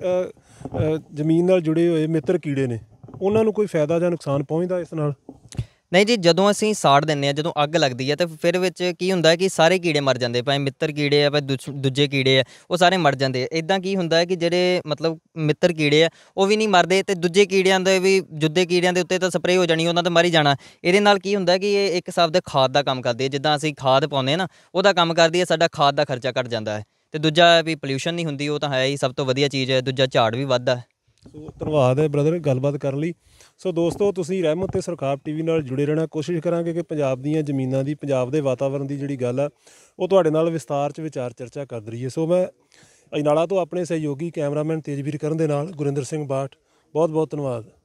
ਜ਼ਮੀਨ ਨਾਲ ਜੁੜੇ ਹੋਏ ਮਿੱਤਰ ਕੀੜੇ ਨੇ ਉਹਨਾਂ ਨੂੰ ਕੋਈ ਫਾਇਦਾ ਜਾਂ ਨੁਕਸਾਨ ਪਹੁੰਚਦਾ ਇਸ ਨਾਲ ਨਹੀਂ ਜੀ ਜਦੋਂ ਅਸੀਂ ਸਾੜ ਦਿੰਨੇ ਆ ਜਦੋਂ ਅੱਗ ਲੱਗਦੀ ਆ ਤੇ ਫਿਰ ਵਿੱਚ ਕੀ ਹੁੰਦਾ ਕਿ ਸਾਰੇ ਕੀੜੇ ਮਰ ਜਾਂਦੇ ਭਾਵੇਂ ਮਿੱਤਰ ਕੀੜੇ ਆ ਭਾਵੇਂ ਦੂਜੇ ਕੀੜੇ ਆ ਉਹ ਸਾਰੇ ਮਰ ਜਾਂਦੇ ਇਦਾਂ ਕੀ ਹੁੰਦਾ ਹੈ ਕਿ ਜਿਹੜੇ ਮਤਲਬ ਮਿੱਤਰ ਕੀੜੇ ਆ ਉਹ ਵੀ ਨਹੀਂ ਮਰਦੇ ਤੇ ਦੂਜੇ ਕੀੜਿਆਂ ਦੇ ਵੀ ਜੁੱਦੇ ਕੀੜਿਆਂ ਦੇ ਉੱਤੇ ਤਾਂ ਸਪਰੇਅ ਹੋ ਜਾਣੀ ਉਹਨਾਂ ਤੇ ਮਰ ਹੀ ਜਾਣਾ ਇਹਦੇ ਨਾਲ ਕੀ ਹੁੰਦਾ ਕਿ ਇਹ ਇੱਕ ਹਿਸਾਬ ਦੇ ਖਾਦ ਦਾ ਕੰਮ ਕਰਦੀ ਹੈ ਜਿੱਦਾਂ ਅਸੀਂ ਖਾਦ ਪਾਉਂਦੇ ਆ ਨਾ ਉਹਦਾ ਕੰਮ ਕਰਦੀ ਹੈ ਸਾਡਾ ਖਾਦ ਦਾ ਖਰਚਾ ਘਟ ਜਾਂਦਾ ਹੈ ਤੇ ਦੂਜਾ ਵੀ ਪੋਲੂਸ਼ਨ ਨਹੀਂ ਹੁੰਦੀ ਉਹ ਤਾਂ ਹੈ ਹੀ ਸਭ ਤੋਂ ਵਧੀਆ ਚੀਜ਼ ਹੈ ਦੂਜਾ ਝਾੜ ਵੀ ਵੱਧਦਾ ਸੋ ਧੰਨਵਾਦ ਹੈ ਬ੍ਰਦਰ ਗੱਲਬਾਤ ਕਰਨ ਲਈ ਸੋ ਦੋਸਤੋ ਤੁਸੀਂ ਰਹਿਮਤ ਤੇ ਸਰਕਾਰ ਟੀਵੀ ਨਾਲ ਜੁੜੇ ਰਹਿਣਾ ਕੋਸ਼ਿਸ਼ ਕਰਾਂਗੇ ਕਿ ਪੰਜਾਬ ਦੀਆਂ ਜ਼ਮੀਨਾਂ ਦੀ ਪੰਜਾਬ ਦੇ ਵਾਤਾਵਰਣ ਦੀ ਜਿਹੜੀ ਗੱਲ ਆ ਉਹ ਤੁਹਾਡੇ ਨਾਲ ਵਿਸਤਾਰ 'ਚ ਵਿਚਾਰ ਚਰਚਾ ਕਰ ਰਹੀਏ ਸੋ ਮੈਂ ਅਜਨਾਲਾ ਤੋਂ ਆਪਣੇ ਸਹਿਯੋਗੀ ਕੈਮਰਾਮੈਨ ਤੇਜਵੀਰ ਕਰਨ ਦੇ ਨਾਲ ਗੁਰਿੰਦਰ ਸਿੰਘ ਬਾਠ ਬਹੁਤ ਬਹੁਤ ਧੰਨਵਾਦ